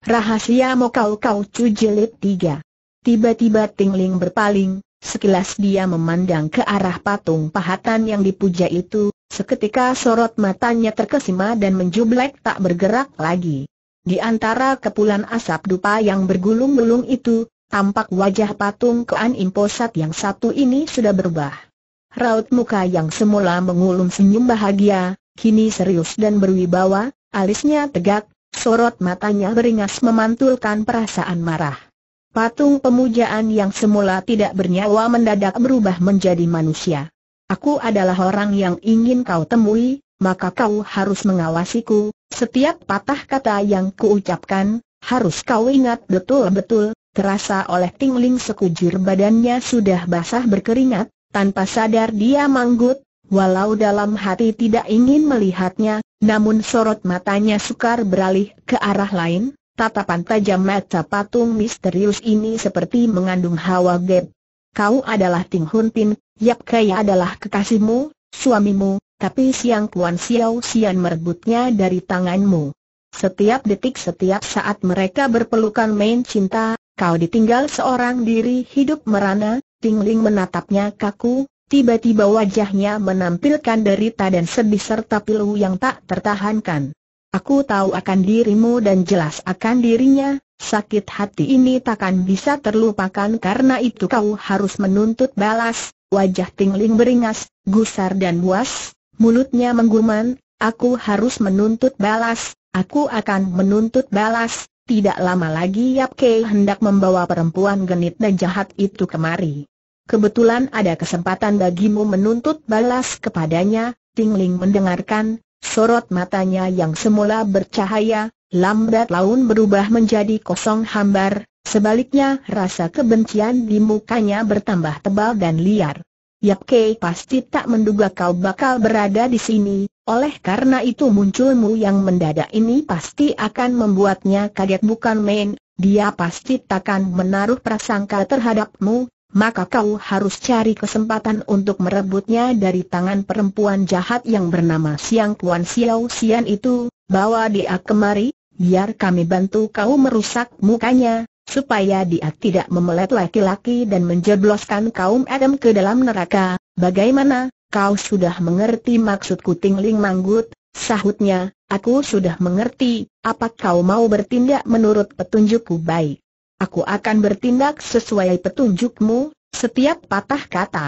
Rahasia Mokau Kau Cu tiga. tiga. Tiba-tiba Tingling berpaling, sekilas dia memandang ke arah patung pahatan yang dipuja itu, seketika sorot matanya terkesima dan menjublek tak bergerak lagi. Di antara kepulan asap dupa yang bergulung-gulung itu, tampak wajah patung kean Imposat yang satu ini sudah berubah. Raut muka yang semula mengulum senyum bahagia, kini serius dan berwibawa, alisnya tegak, Sorot matanya beringas memantulkan perasaan marah. Patung pemujaan yang semula tidak bernyawa mendadak berubah menjadi manusia. Aku adalah orang yang ingin kau temui, maka kau harus mengawasiku. Setiap patah kata yang kuucapkan, harus kau ingat betul-betul. Terasa oleh tingling sekujur badannya sudah basah berkeringat, tanpa sadar dia manggut, Walau dalam hati tidak ingin melihatnya, namun sorot matanya sukar beralih ke arah lain, tatapan tajam mata patung misterius ini seperti mengandung hawa gap. Kau adalah Ting Hun Tin, Yap Kaya adalah kekasihmu, suamimu, tapi Siang Kuan Xiao Xian merebutnya dari tanganmu. Setiap detik setiap saat mereka berpelukan main cinta, kau ditinggal seorang diri hidup merana, Tingling menatapnya kaku, tiba-tiba wajahnya menampilkan derita dan sedih serta pilu yang tak tertahankan. Aku tahu akan dirimu dan jelas akan dirinya, sakit hati ini takkan bisa terlupakan karena itu kau harus menuntut balas, wajah tingling beringas, gusar dan buas, mulutnya mengguman, aku harus menuntut balas, aku akan menuntut balas, tidak lama lagi Yap Kei hendak membawa perempuan genit dan jahat itu kemari kebetulan ada kesempatan bagimu menuntut balas kepadanya, Tingling mendengarkan, sorot matanya yang semula bercahaya, lambat laun berubah menjadi kosong hambar, sebaliknya rasa kebencian di mukanya bertambah tebal dan liar. Yap Kei pasti tak menduga kau bakal berada di sini, oleh karena itu munculmu yang mendadak ini pasti akan membuatnya kaget bukan main, dia pasti takkan menaruh prasangka terhadapmu, maka kau harus cari kesempatan untuk merebutnya dari tangan perempuan jahat yang bernama Siang Kuan Xiao Sian itu, bawa dia kemari, biar kami bantu kau merusak mukanya, supaya dia tidak memelet laki-laki dan menjebloskan kaum Adam ke dalam neraka, bagaimana, kau sudah mengerti maksud Kuting Ling Manggut, sahutnya, aku sudah mengerti, apa kau mau bertindak menurut petunjukku baik. Aku akan bertindak sesuai petunjukmu, setiap patah kata.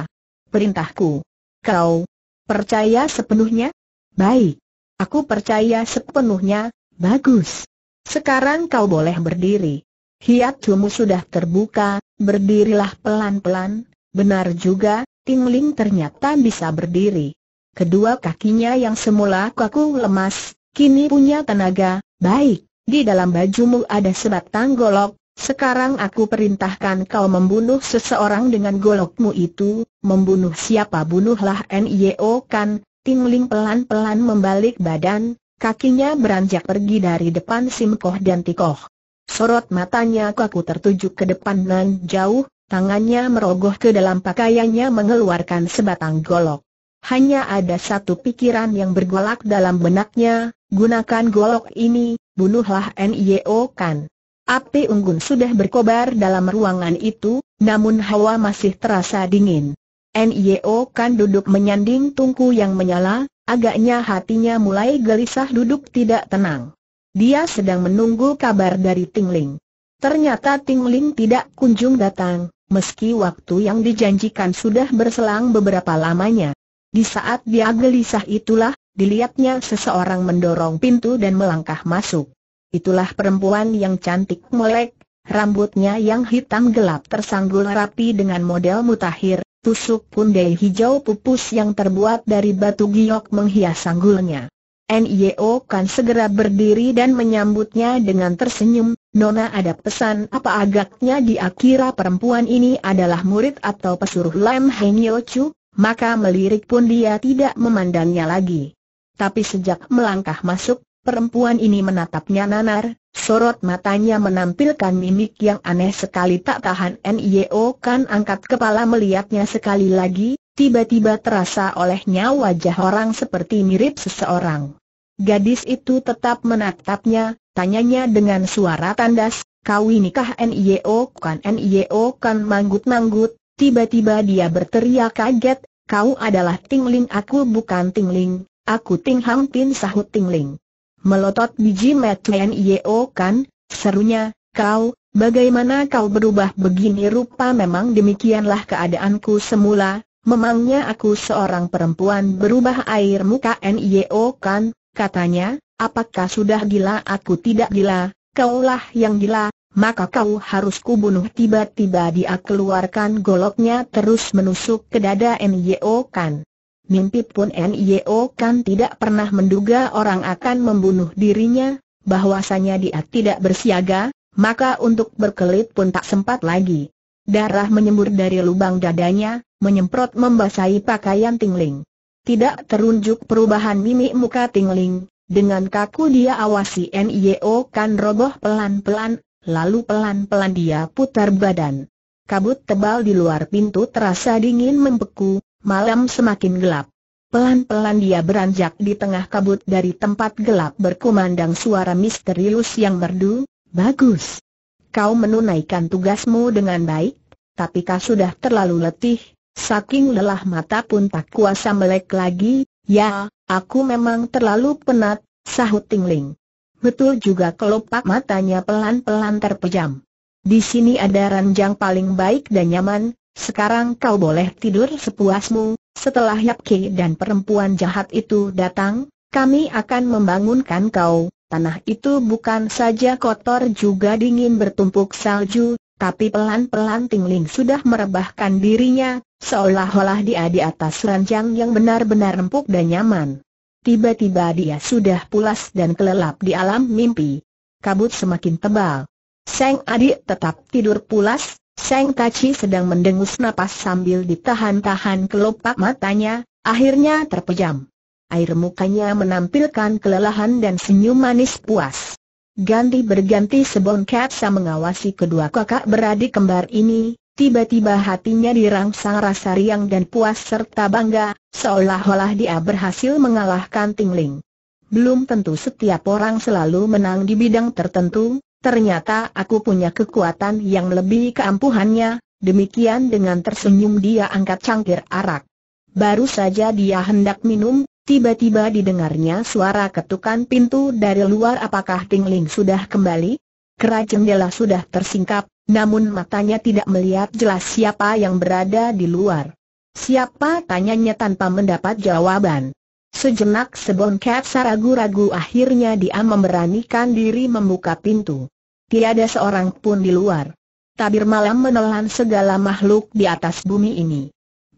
Perintahku. Kau percaya sepenuhnya? Baik. Aku percaya sepenuhnya, bagus. Sekarang kau boleh berdiri. Hiat cumu sudah terbuka, berdirilah pelan-pelan, benar juga, Tingling ternyata bisa berdiri. Kedua kakinya yang semula kaku lemas, kini punya tenaga, baik, di dalam bajumu ada sebatang golok, sekarang aku perintahkan kau membunuh seseorang dengan golokmu itu, membunuh siapa bunuhlah N.I.O. kan, Tingling pelan-pelan membalik badan, kakinya beranjak pergi dari depan Simkoh dan Tikoh. Sorot matanya kaku tertuju ke depan nan jauh, tangannya merogoh ke dalam pakaiannya mengeluarkan sebatang golok. Hanya ada satu pikiran yang bergolak dalam benaknya, gunakan golok ini, bunuhlah N.I.O. kan. Api unggun sudah berkobar dalam ruangan itu, namun hawa masih terasa dingin. NIO kan duduk menyanding tungku yang menyala, agaknya hatinya mulai gelisah duduk tidak tenang. Dia sedang menunggu kabar dari Tingling. Ternyata Tingling tidak kunjung datang, meski waktu yang dijanjikan sudah berselang beberapa lamanya. Di saat dia gelisah itulah, dilihatnya seseorang mendorong pintu dan melangkah masuk. Itulah perempuan yang cantik molek, rambutnya yang hitam gelap tersanggul rapi dengan model mutakhir, tusuk pundai hijau pupus yang terbuat dari batu giok menghias sanggulnya. NIO kan segera berdiri dan menyambutnya dengan tersenyum, Nona ada pesan apa agaknya dia kira perempuan ini adalah murid atau pesuruh Lam Heng Chu, maka melirik pun dia tidak memandangnya lagi. Tapi sejak melangkah masuk, Perempuan ini menatapnya nanar, sorot matanya menampilkan mimik yang aneh sekali tak tahan NIO kan angkat kepala melihatnya sekali lagi, tiba-tiba terasa olehnya wajah orang seperti mirip seseorang. Gadis itu tetap menatapnya, tanyanya dengan suara tandas, kau inikah NIO kan NIO kan manggut-manggut, tiba-tiba dia berteriak kaget, kau adalah Tingling aku bukan Tingling, aku Ting Hang Tin sahut Tingling. Melotot biji Metuen Yeo kan, serunya, kau, bagaimana kau berubah begini rupa memang demikianlah keadaanku semula, memangnya aku seorang perempuan berubah air muka N.I.O. E kan, katanya, apakah sudah gila aku tidak gila, kaulah yang gila, maka kau harus kubunuh tiba-tiba dia keluarkan goloknya terus menusuk ke dada Nyeo Kan mimpi pun NIO kan tidak pernah menduga orang akan membunuh dirinya, bahwasanya dia tidak bersiaga, maka untuk berkelit pun tak sempat lagi. Darah menyembur dari lubang dadanya, menyemprot membasahi pakaian Tingling. Tidak terunjuk perubahan mimik muka Tingling, dengan kaku dia awasi NIO kan roboh pelan-pelan, lalu pelan-pelan dia putar badan. Kabut tebal di luar pintu terasa dingin membeku, Malam semakin gelap. Pelan-pelan dia beranjak di tengah kabut dari tempat gelap berkumandang suara misterius yang merdu, Bagus. Kau menunaikan tugasmu dengan baik, tapi kau sudah terlalu letih, saking lelah mata pun tak kuasa melek lagi, ya, aku memang terlalu penat, sahut Tingling. Betul juga kelopak matanya pelan-pelan terpejam. Di sini ada ranjang paling baik dan nyaman, sekarang kau boleh tidur sepuasmu, setelah Yap Yapke dan perempuan jahat itu datang, kami akan membangunkan kau. Tanah itu bukan saja kotor juga dingin bertumpuk salju, tapi pelan-pelan Tingling sudah merebahkan dirinya, seolah-olah dia di atas ranjang yang benar-benar empuk dan nyaman. Tiba-tiba dia sudah pulas dan kelelap di alam mimpi. Kabut semakin tebal. Sang adik tetap tidur pulas, Seng Tachi sedang mendengus napas sambil ditahan-tahan kelopak matanya, akhirnya terpejam. Air mukanya menampilkan kelelahan dan senyum manis puas. Ganti berganti Sebon kapsa mengawasi kedua kakak beradik kembar ini, tiba-tiba hatinya dirangsang rasa riang dan puas serta bangga, seolah-olah dia berhasil mengalahkan Tingling. Belum tentu setiap orang selalu menang di bidang tertentu, Ternyata aku punya kekuatan yang lebih keampuhannya, demikian dengan tersenyum dia angkat cangkir arak. Baru saja dia hendak minum, tiba-tiba didengarnya suara ketukan pintu dari luar apakah Tingling sudah kembali? Kera jendela sudah tersingkap, namun matanya tidak melihat jelas siapa yang berada di luar. Siapa tanyanya tanpa mendapat jawaban. Sejenak sebongkat saragu ragu akhirnya dia memberanikan diri membuka pintu. Tiada seorang pun di luar. Tabir malam menelan segala makhluk di atas bumi ini.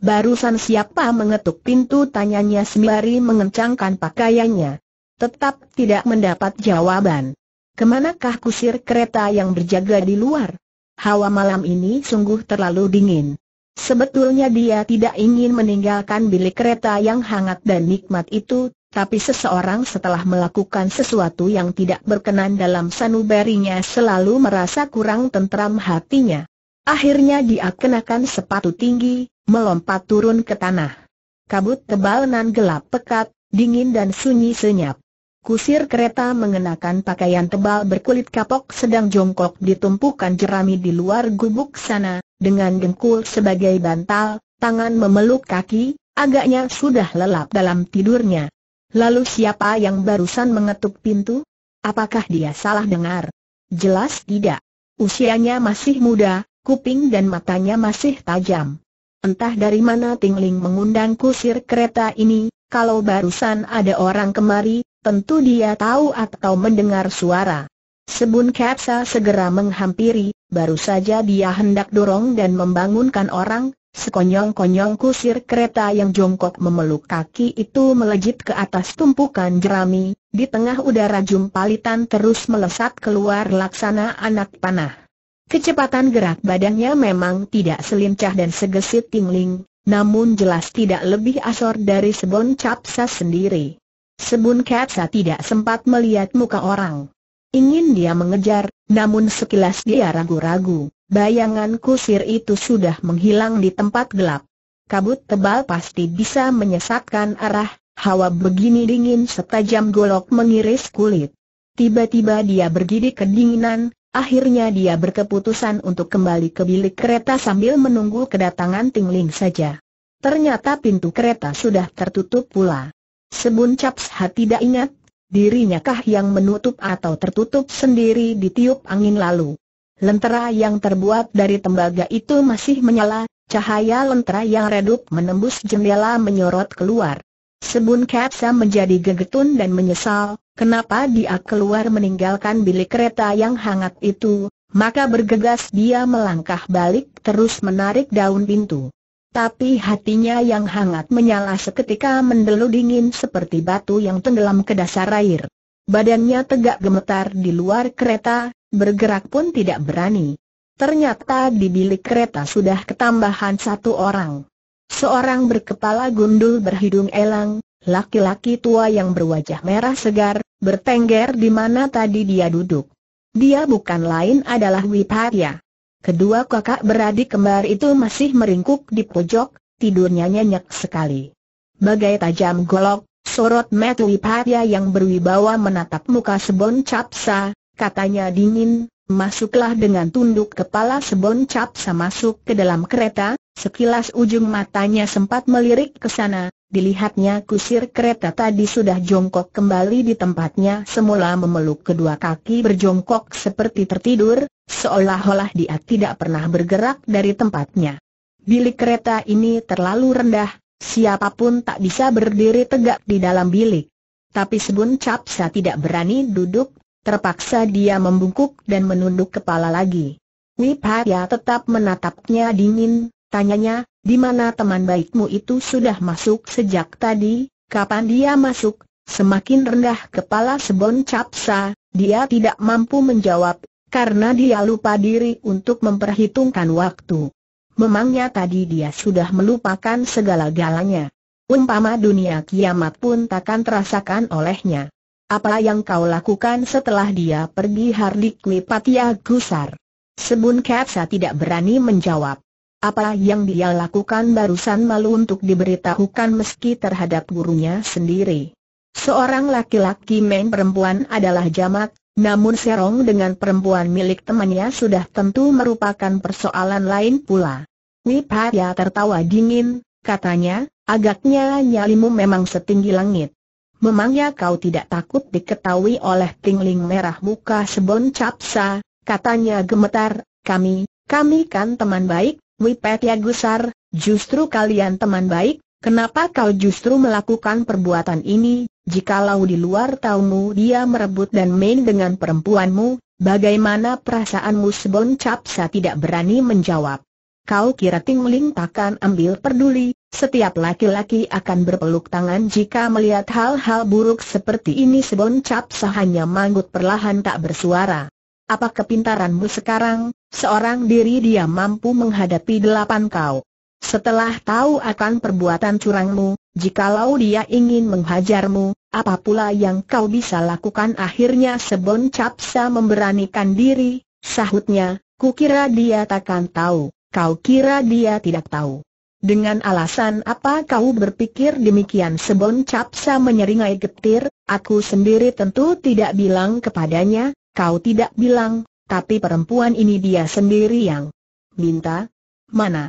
Barusan siapa mengetuk pintu tanyanya sembari mengencangkan pakaiannya. Tetap tidak mendapat jawaban. Kemanakah kusir kereta yang berjaga di luar? Hawa malam ini sungguh terlalu dingin. Sebetulnya dia tidak ingin meninggalkan bilik kereta yang hangat dan nikmat itu, tapi seseorang setelah melakukan sesuatu yang tidak berkenan dalam sanubarinya selalu merasa kurang tentram hatinya. Akhirnya dia kenakan sepatu tinggi, melompat turun ke tanah. Kabut tebal nan gelap pekat, dingin dan sunyi senyap. Kusir kereta mengenakan pakaian tebal berkulit kapok sedang jongkok ditumpukan jerami di luar gubuk sana, dengan dengkul sebagai bantal, tangan memeluk kaki, agaknya sudah lelap dalam tidurnya. Lalu siapa yang barusan mengetuk pintu? Apakah dia salah dengar? Jelas tidak. Usianya masih muda, kuping dan matanya masih tajam. Entah dari mana Tingling mengundang kusir kereta ini, kalau barusan ada orang kemari, tentu dia tahu atau mendengar suara. Sebun Kapsa segera menghampiri, baru saja dia hendak dorong dan membangunkan orang, sekonyong-konyong kusir kereta yang jongkok memeluk kaki itu melejit ke atas tumpukan jerami, di tengah udara jumpalitan terus melesat keluar laksana anak panah. Kecepatan gerak badannya memang tidak selincah dan segesit tingling, namun jelas tidak lebih asor dari sebon capsa sendiri. Sebun Katsa tidak sempat melihat muka orang. Ingin dia mengejar, namun sekilas dia ragu-ragu. Bayangan kusir itu sudah menghilang di tempat gelap. Kabut tebal pasti bisa menyesatkan arah, hawa begini dingin setajam golok mengiris kulit. Tiba-tiba dia bergidik kedinginan, akhirnya dia berkeputusan untuk kembali ke bilik kereta sambil menunggu kedatangan Tingling saja. Ternyata pintu kereta sudah tertutup pula. Sebun Caps tidak ingat dirinya kah yang menutup atau tertutup sendiri ditiup angin lalu. Lentera yang terbuat dari tembaga itu masih menyala, cahaya lentera yang redup menembus jendela menyorot keluar. Sebun Kapsa menjadi gegetun dan menyesal, kenapa dia keluar meninggalkan bilik kereta yang hangat itu, maka bergegas dia melangkah balik terus menarik daun pintu. Tapi hatinya yang hangat menyala seketika mendelu dingin seperti batu yang tenggelam ke dasar air. Badannya tegak gemetar di luar kereta, bergerak pun tidak berani. Ternyata di bilik kereta sudah ketambahan satu orang. Seorang berkepala gundul berhidung elang, laki-laki tua yang berwajah merah segar, bertengger di mana tadi dia duduk. Dia bukan lain adalah Wiparia. Kedua kakak beradik kembar itu masih meringkuk di pojok, tidurnya nyenyak sekali. Bagai tajam golok, sorot Metui Patya yang berwibawa menatap muka Sebon Capsa, katanya dingin, masuklah dengan tunduk kepala Sebon Capsa masuk ke dalam kereta, sekilas ujung matanya sempat melirik ke sana, dilihatnya kusir kereta tadi sudah jongkok kembali di tempatnya semula memeluk kedua kaki berjongkok seperti tertidur, seolah-olah dia tidak pernah bergerak dari tempatnya. Bilik kereta ini terlalu rendah, siapapun tak bisa berdiri tegak di dalam bilik. Tapi Sebun Capsa tidak berani duduk, terpaksa dia membungkuk dan menunduk kepala lagi. Wipaya tetap menatapnya dingin, tanyanya, di mana teman baikmu itu sudah masuk sejak tadi, kapan dia masuk, Semakin rendah kepala Sebon Capsa, dia tidak mampu menjawab, karena dia lupa diri untuk memperhitungkan waktu. Memangnya tadi dia sudah melupakan segala-galanya. Umpama dunia kiamat pun takkan terasakan olehnya. Apa yang kau lakukan setelah dia pergi Hardik Patia Gusar? Sebun Kapsa tidak berani menjawab. Apa yang dia lakukan barusan malu untuk diberitahukan meski terhadap gurunya sendiri. Seorang laki-laki main perempuan adalah jamak, namun serong dengan perempuan milik temannya sudah tentu merupakan persoalan lain pula. Nipaya tertawa dingin, katanya, agaknya nyalimu memang setinggi langit. Memangnya kau tidak takut diketahui oleh tingling merah muka sebon capsa, katanya gemetar, kami, kami kan teman baik, ya gusar, justru kalian teman baik, Kenapa kau justru melakukan perbuatan ini, jikalau di luar taumu dia merebut dan main dengan perempuanmu, bagaimana perasaanmu Sebon Capsa tidak berani menjawab. Kau kira Tingling takkan ambil peduli, setiap laki-laki akan berpeluk tangan jika melihat hal-hal buruk seperti ini Sebon Capsa hanya manggut perlahan tak bersuara. Apa kepintaranmu sekarang, seorang diri dia mampu menghadapi delapan kau. Setelah tahu akan perbuatan curangmu, jikalau dia ingin menghajarmu, apa pula yang kau bisa lakukan akhirnya Sebon Capsa memberanikan diri, sahutnya, kukira dia takkan tahu, kau kira dia tidak tahu. Dengan alasan apa kau berpikir demikian Sebon Capsa menyeringai getir, aku sendiri tentu tidak bilang kepadanya, kau tidak bilang, tapi perempuan ini dia sendiri yang minta. Mana?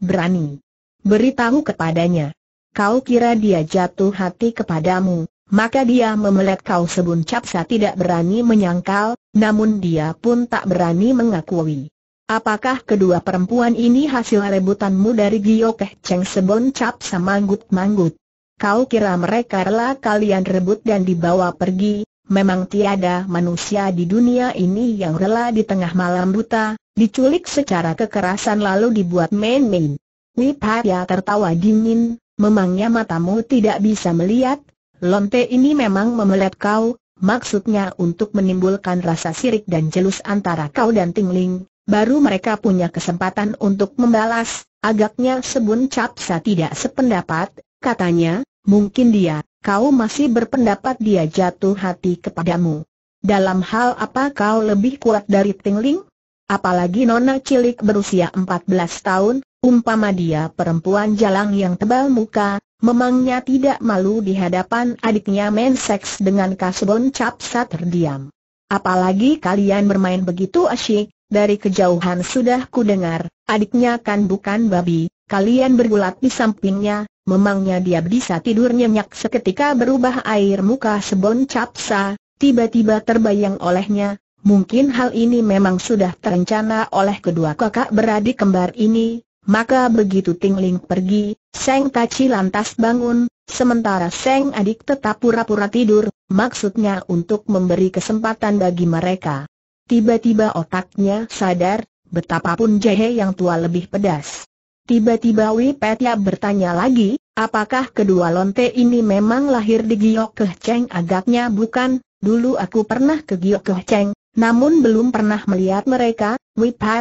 berani. Beritahu kepadanya. Kau kira dia jatuh hati kepadamu, maka dia memelet kau sebun capsa tidak berani menyangkal, namun dia pun tak berani mengakui. Apakah kedua perempuan ini hasil rebutanmu dari Giokeh Cheng capsa manggut manggut Kau kira mereka rela kalian rebut dan dibawa pergi, memang tiada manusia di dunia ini yang rela di tengah malam buta, diculik secara kekerasan lalu dibuat main-main. Wipaya tertawa dingin, memangnya matamu tidak bisa melihat, lonte ini memang memelet kau, maksudnya untuk menimbulkan rasa sirik dan jelus antara kau dan Tingling, baru mereka punya kesempatan untuk membalas, agaknya sebun capsa tidak sependapat, katanya, mungkin dia, kau masih berpendapat dia jatuh hati kepadamu. Dalam hal apa kau lebih kuat dari Tingling? Apalagi nona cilik berusia 14 tahun, umpama dia perempuan jalang yang tebal muka, memangnya tidak malu di hadapan adiknya main seks dengan kasbon capsa terdiam. Apalagi kalian bermain begitu asyik, dari kejauhan sudah kudengar, adiknya kan bukan babi, kalian bergulat di sampingnya, memangnya dia bisa tidur nyenyak seketika berubah air muka sebon capsa, tiba-tiba terbayang olehnya, Mungkin hal ini memang sudah terencana oleh kedua kakak beradik kembar ini, maka begitu Ting Ling pergi, Seng Taci lantas bangun, sementara Seng adik tetap pura-pura tidur, maksudnya untuk memberi kesempatan bagi mereka. Tiba-tiba otaknya sadar, betapapun jahe yang tua lebih pedas. Tiba-tiba Wipetia bertanya lagi, apakah kedua lonte ini memang lahir di Giok Keh Cheng agaknya bukan, dulu aku pernah ke Giok Keh Cheng, namun belum pernah melihat mereka,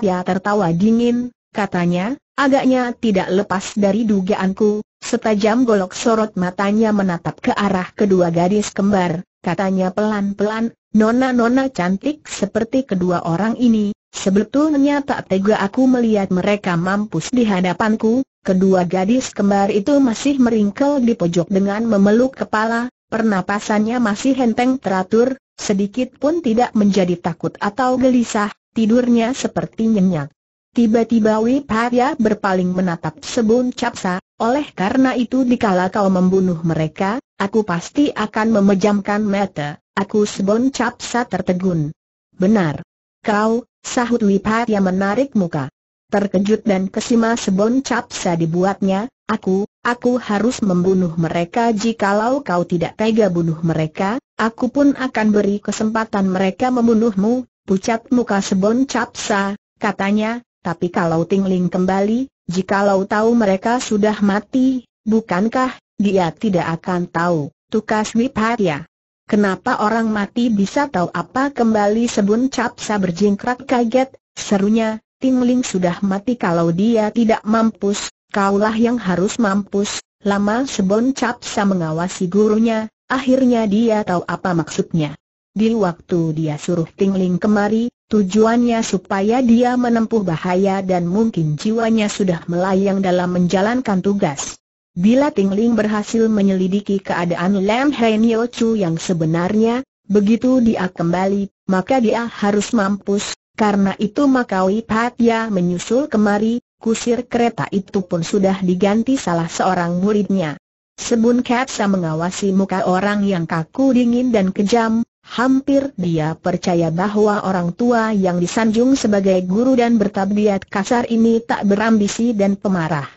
ya tertawa dingin, katanya, agaknya tidak lepas dari dugaanku, setajam golok sorot matanya menatap ke arah kedua gadis kembar, katanya pelan-pelan, nona-nona cantik seperti kedua orang ini, sebetulnya tak tega aku melihat mereka mampus di hadapanku, kedua gadis kembar itu masih meringkel di pojok dengan memeluk kepala, pernapasannya masih henteng teratur, Sedikit pun tidak menjadi takut atau gelisah, tidurnya seperti nyenyak. Tiba-tiba Wipaya berpaling menatap Sebun Capsa, oleh karena itu dikala kau membunuh mereka, aku pasti akan memejamkan mata, aku Sebun Capsa tertegun. Benar. Kau, sahut Wipaya menarik muka. Terkejut dan kesima Sebon Capsa dibuatnya, Aku, aku harus membunuh mereka jikalau kau tidak tega bunuh mereka, aku pun akan beri kesempatan mereka membunuhmu, pucat muka sebon capsa, katanya, tapi kalau tingling kembali, jikalau tahu mereka sudah mati, bukankah, dia tidak akan tahu, tukas ya. Kenapa orang mati bisa tahu apa kembali sebun capsa berjingkrak kaget, serunya, tingling sudah mati kalau dia tidak mampus, kaulah yang harus mampus, lama Sebon Capsa mengawasi gurunya, akhirnya dia tahu apa maksudnya. Di waktu dia suruh Tingling kemari, tujuannya supaya dia menempuh bahaya dan mungkin jiwanya sudah melayang dalam menjalankan tugas. Bila Tingling berhasil menyelidiki keadaan Lam Yeo Chu yang sebenarnya, begitu dia kembali, maka dia harus mampus, karena itu Makawi ya menyusul kemari, kusir kereta itu pun sudah diganti salah seorang muridnya. Sebun Katsa mengawasi muka orang yang kaku dingin dan kejam, hampir dia percaya bahwa orang tua yang disanjung sebagai guru dan bertabiat kasar ini tak berambisi dan pemarah.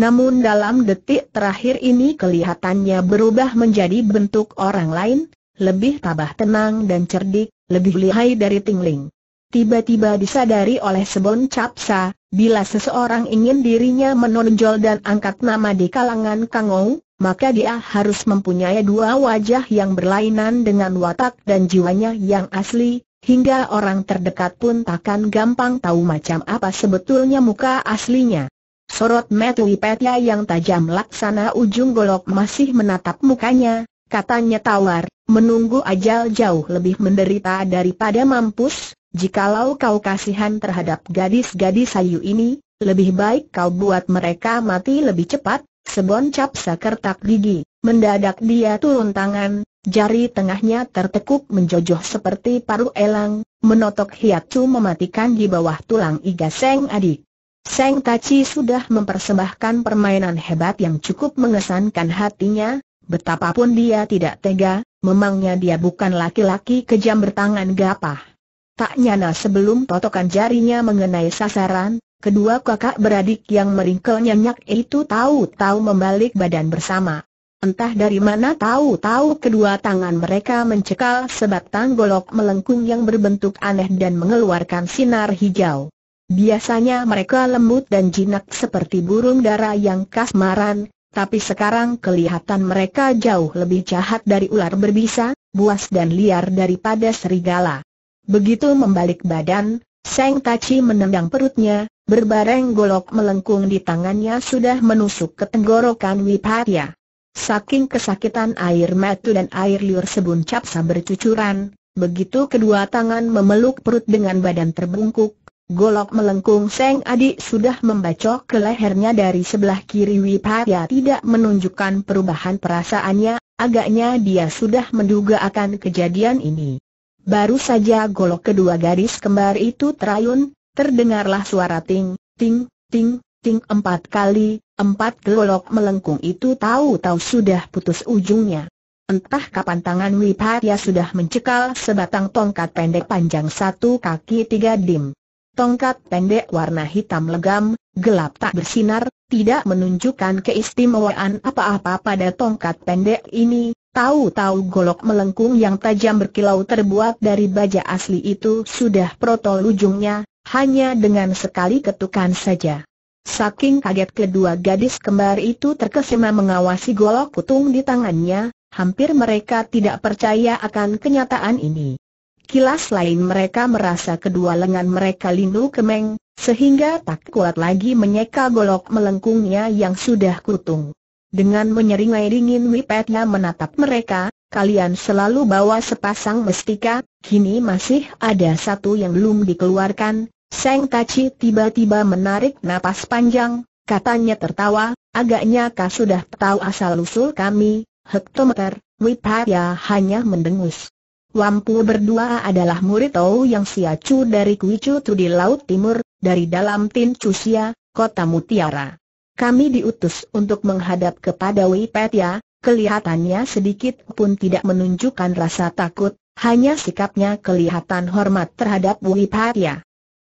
Namun dalam detik terakhir ini kelihatannya berubah menjadi bentuk orang lain, lebih tabah tenang dan cerdik, lebih lihai dari Tingling. Tiba-tiba disadari oleh Sebon Capsa, Bila seseorang ingin dirinya menonjol dan angkat nama di kalangan Kangou, maka dia harus mempunyai dua wajah yang berlainan dengan watak dan jiwanya yang asli, hingga orang terdekat pun takkan gampang tahu macam apa sebetulnya muka aslinya. Sorot mata ipetnya yang tajam laksana ujung golok masih menatap mukanya, katanya tawar, menunggu ajal jauh lebih menderita daripada mampus, Jikalau kau kasihan terhadap gadis-gadis sayu ini, lebih baik kau buat mereka mati lebih cepat, seboncap sekertak gigi. Mendadak dia turun tangan, jari tengahnya tertekuk menjojoh seperti paru elang, menotok hiatsu mematikan di bawah tulang iga Seng adik. Seng Tachi sudah mempersembahkan permainan hebat yang cukup mengesankan hatinya, betapapun dia tidak tega, memangnya dia bukan laki-laki kejam bertangan gapah. Tak nyana sebelum totokan jarinya mengenai sasaran, kedua kakak beradik yang meringkel nyenyak itu tahu-tahu membalik badan bersama. Entah dari mana tahu-tahu kedua tangan mereka mencekal sebatang golok melengkung yang berbentuk aneh dan mengeluarkan sinar hijau. Biasanya mereka lembut dan jinak seperti burung dara yang kasmaran, tapi sekarang kelihatan mereka jauh lebih jahat dari ular berbisa, buas dan liar daripada serigala. Begitu membalik badan, Seng Taci menendang perutnya, berbareng golok melengkung di tangannya sudah menusuk ke tenggorokan Wipatia. Saking kesakitan air mati dan air liur sebuncap sambar cucuran, begitu kedua tangan memeluk perut dengan badan terbungkuk, golok melengkung Seng Adi sudah membacok ke lehernya dari sebelah kiri Wipatia tidak menunjukkan perubahan perasaannya, agaknya dia sudah menduga akan kejadian ini. Baru saja golok kedua garis kembar itu terayun, terdengarlah suara ting, ting, ting, ting empat kali, empat golok melengkung itu tahu-tahu sudah putus ujungnya. Entah kapan tangan Wipatya sudah mencekal sebatang tongkat pendek panjang satu kaki tiga dim. Tongkat pendek warna hitam legam, gelap tak bersinar, tidak menunjukkan keistimewaan apa-apa pada tongkat pendek ini. Tahu-tahu golok melengkung yang tajam berkilau terbuat dari baja asli itu sudah protol ujungnya, hanya dengan sekali ketukan saja. Saking kaget kedua gadis kembar itu terkesima mengawasi golok kutung di tangannya, hampir mereka tidak percaya akan kenyataan ini. Kilas lain mereka merasa kedua lengan mereka lindu kemeng, sehingga tak kuat lagi menyeka golok melengkungnya yang sudah kutung. Dengan menyeringai dingin wipetnya menatap mereka, kalian selalu bawa sepasang mestika, kini masih ada satu yang belum dikeluarkan. Seng Taci tiba-tiba menarik napas panjang, katanya tertawa, agaknya kau sudah tahu asal-usul kami, hektometer, Wipaya hanya mendengus. Wampu berdua adalah murid Tau yang siacu dari Kuicu Tu di Laut Timur, dari dalam Tin Cusia, kota Mutiara. Kami diutus untuk menghadap kepada Wei Petia, ya. kelihatannya sedikit pun tidak menunjukkan rasa takut, hanya sikapnya kelihatan hormat terhadap Wei Petia. Ya.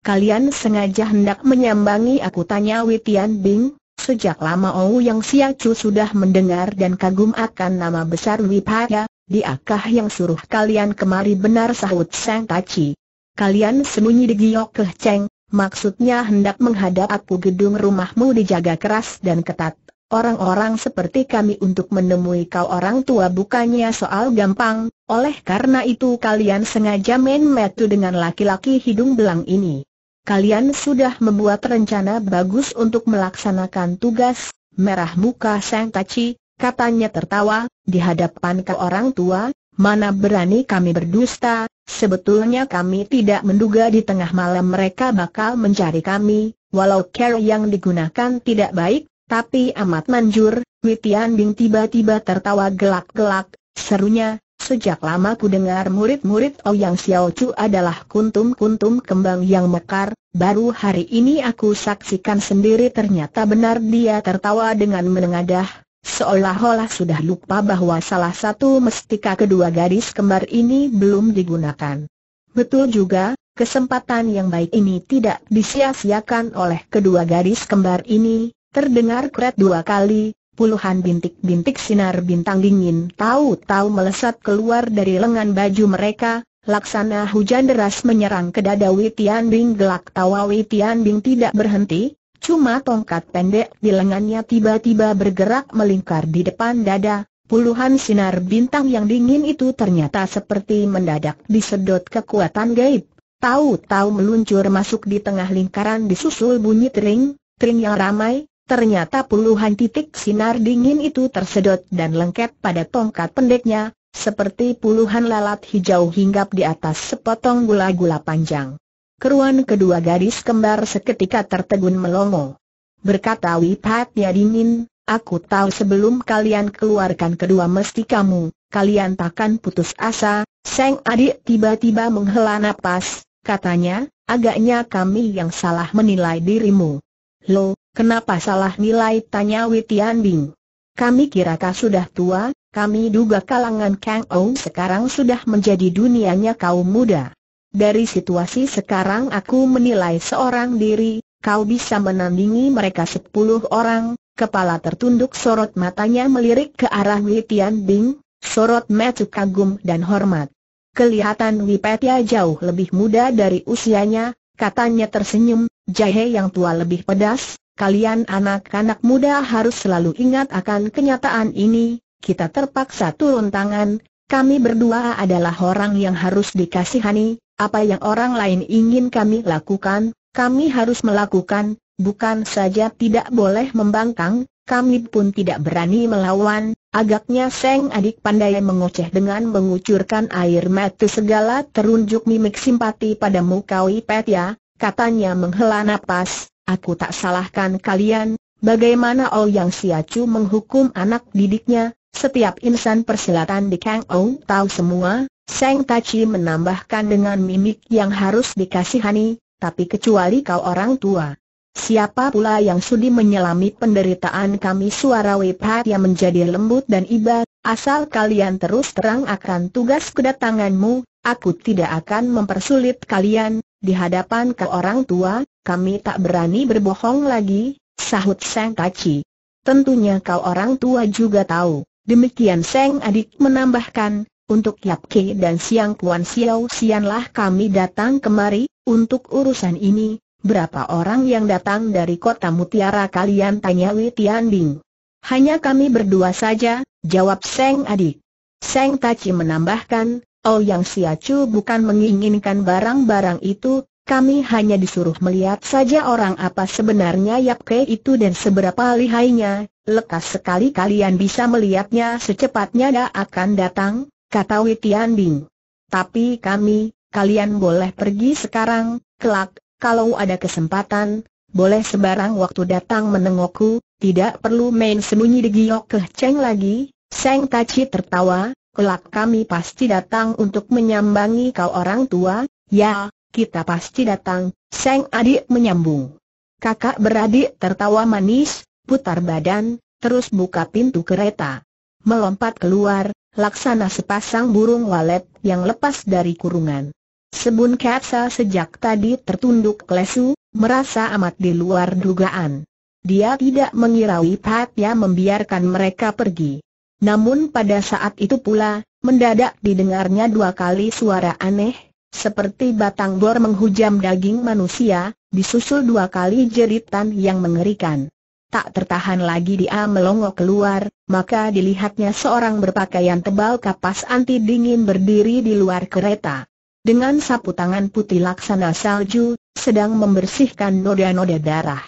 Kalian sengaja hendak menyambangi aku tanya Witian Bing, Sejak lama Ou Yang Siacu sudah mendengar dan kagum akan nama besar Wipatya diakah yang suruh kalian kemari benar sahut Sang Taci. Kalian sembunyi di Giok Keh Cheng, maksudnya hendak menghadap aku gedung rumahmu dijaga keras dan ketat. Orang-orang seperti kami untuk menemui kau orang tua bukannya soal gampang, oleh karena itu kalian sengaja main metu dengan laki-laki hidung belang ini. Kalian sudah membuat rencana bagus untuk melaksanakan tugas, merah muka Sang Taci, katanya tertawa, di hadapan ke orang tua, mana berani kami berdusta, sebetulnya kami tidak menduga di tengah malam mereka bakal mencari kami, walau care yang digunakan tidak baik, tapi amat manjur, Witian Bing tiba-tiba tertawa gelak-gelak, serunya, Sejak lama ku dengar murid-murid Ouyang Xiao Chu adalah kuntum-kuntum kembang yang mekar, baru hari ini aku saksikan sendiri ternyata benar dia tertawa dengan menengadah, Seolah-olah sudah lupa bahwa salah satu mestika kedua garis kembar ini belum digunakan. Betul juga, kesempatan yang baik ini tidak disia-siakan oleh kedua garis kembar ini, terdengar kret dua kali, puluhan bintik-bintik sinar bintang dingin tahu-tahu melesat keluar dari lengan baju mereka, laksana hujan deras menyerang ke dada Witian Bing. gelak tawa Witian Bing tidak berhenti, Cuma tongkat pendek di lengannya tiba-tiba bergerak melingkar di depan dada, Puluhan sinar bintang yang dingin itu ternyata seperti mendadak disedot kekuatan gaib. Tahu-tahu meluncur masuk di tengah lingkaran disusul bunyi tering, tering yang ramai, ternyata puluhan titik sinar dingin itu tersedot dan lengket pada tongkat pendeknya, seperti puluhan lalat hijau hinggap di atas sepotong gula-gula panjang. Keruan kedua gadis kembar seketika tertegun melongo. Berkata Wipatnya dingin, aku tahu sebelum kalian keluarkan kedua mesti kamu, kalian takkan putus asa, Seng adik tiba-tiba menghela napas, katanya, agaknya kami yang salah menilai dirimu. Lo, kenapa salah nilai tanya Witian Bing. Kami kirakah sudah tua, kami duga kalangan Kang Ou sekarang sudah menjadi dunianya kaum muda. Dari situasi sekarang aku menilai seorang diri, kau bisa menandingi mereka sepuluh orang, kepala tertunduk sorot matanya melirik ke arah Wei Tian Bing, sorot mata kagum dan hormat. Kelihatan Wipetia jauh lebih muda dari usianya, katanya tersenyum, jahe yang tua lebih pedas, kalian anak-anak muda harus selalu ingat akan kenyataan ini, kita terpaksa turun tangan, kami berdua adalah orang yang harus dikasihani, apa yang orang lain ingin kami lakukan, kami harus melakukan, bukan saja tidak boleh membangkang, kami pun tidak berani melawan, agaknya Seng adik pandai mengoceh dengan mengucurkan air mata segala terunjuk mimik simpati pada Wipet ya, katanya menghela nafas. aku tak salahkan kalian, bagaimana Oh Yang Siacu menghukum anak didiknya, setiap insan persilatan di Kang Ou tahu semua, Seng Tachi menambahkan dengan mimik yang harus dikasihani, tapi kecuali kau orang tua. Siapa pula yang sudi menyelami penderitaan kami suara Wepat yang menjadi lembut dan iba, asal kalian terus terang akan tugas kedatanganmu, aku tidak akan mempersulit kalian, di hadapan ke orang tua, kami tak berani berbohong lagi, sahut Seng Taci. Tentunya kau orang tua juga tahu, demikian Seng Adik menambahkan, untuk Yap Ke dan Siang Kuan Xiao Sianlah kami datang kemari, untuk urusan ini, berapa orang yang datang dari kota Mutiara kalian tanya Wei Tian Bing. Hanya kami berdua saja, jawab Seng Adik. Seng Taci menambahkan, Oh Yang Siacu bukan menginginkan barang-barang itu, kami hanya disuruh melihat saja orang apa sebenarnya Yap Ke itu dan seberapa lihainya, lekas sekali kalian bisa melihatnya secepatnya dah akan datang, kata Witian Bing. Tapi kami, kalian boleh pergi sekarang, kelak, kalau ada kesempatan, boleh sebarang waktu datang menengokku, tidak perlu main sembunyi di Giok Keh Cheng lagi, Seng Taci tertawa, kelak kami pasti datang untuk menyambangi kau orang tua, ya, kita pasti datang, Seng adik menyambung. Kakak beradik tertawa manis, putar badan, terus buka pintu kereta. Melompat keluar, laksana sepasang burung walet yang lepas dari kurungan. Sebun Katsa sejak tadi tertunduk lesu, merasa amat di luar dugaan. Dia tidak mengira Patya membiarkan mereka pergi. Namun pada saat itu pula, mendadak didengarnya dua kali suara aneh, seperti batang bor menghujam daging manusia, disusul dua kali jeritan yang mengerikan. Tak tertahan lagi dia melongo keluar, maka dilihatnya seorang berpakaian tebal kapas anti dingin berdiri di luar kereta. Dengan sapu tangan putih laksana salju, sedang membersihkan noda-noda darah.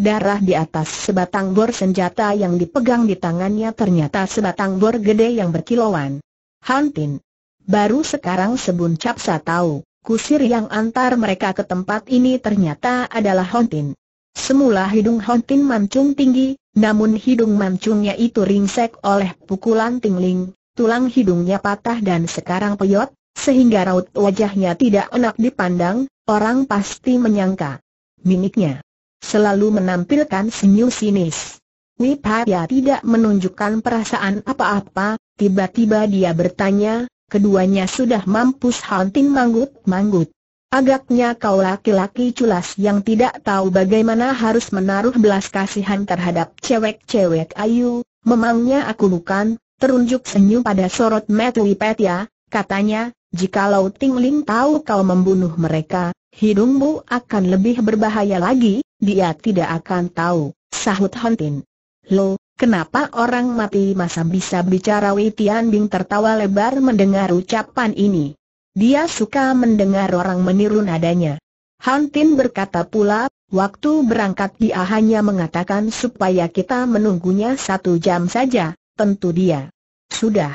Darah di atas sebatang bor senjata yang dipegang di tangannya ternyata sebatang bor gede yang berkilauan. Hantin. Baru sekarang sebun capsa tahu, kusir yang antar mereka ke tempat ini ternyata adalah Hontin. Semula hidung Hontin mancung tinggi, namun hidung mancungnya itu ringsek oleh pukulan tingling, tulang hidungnya patah dan sekarang peyot, sehingga raut wajahnya tidak enak dipandang, orang pasti menyangka mimiknya selalu menampilkan senyum sinis. Wipaya tidak menunjukkan perasaan apa-apa, tiba-tiba dia bertanya, keduanya sudah mampus Hontin manggut-manggut. Agaknya kau laki-laki culas yang tidak tahu bagaimana harus menaruh belas kasihan terhadap cewek-cewek ayu, memangnya aku bukan, terunjuk senyum pada sorot Metui Petia, ya, katanya, jikalau Tingling tahu kau membunuh mereka, hidungmu akan lebih berbahaya lagi, dia tidak akan tahu, sahut Hontin. Lo, kenapa orang mati masa bisa bicara Wei Tianbing tertawa lebar mendengar ucapan ini? Dia suka mendengar orang meniru nadanya. Hantin berkata pula, waktu berangkat dia hanya mengatakan supaya kita menunggunya satu jam saja, tentu dia sudah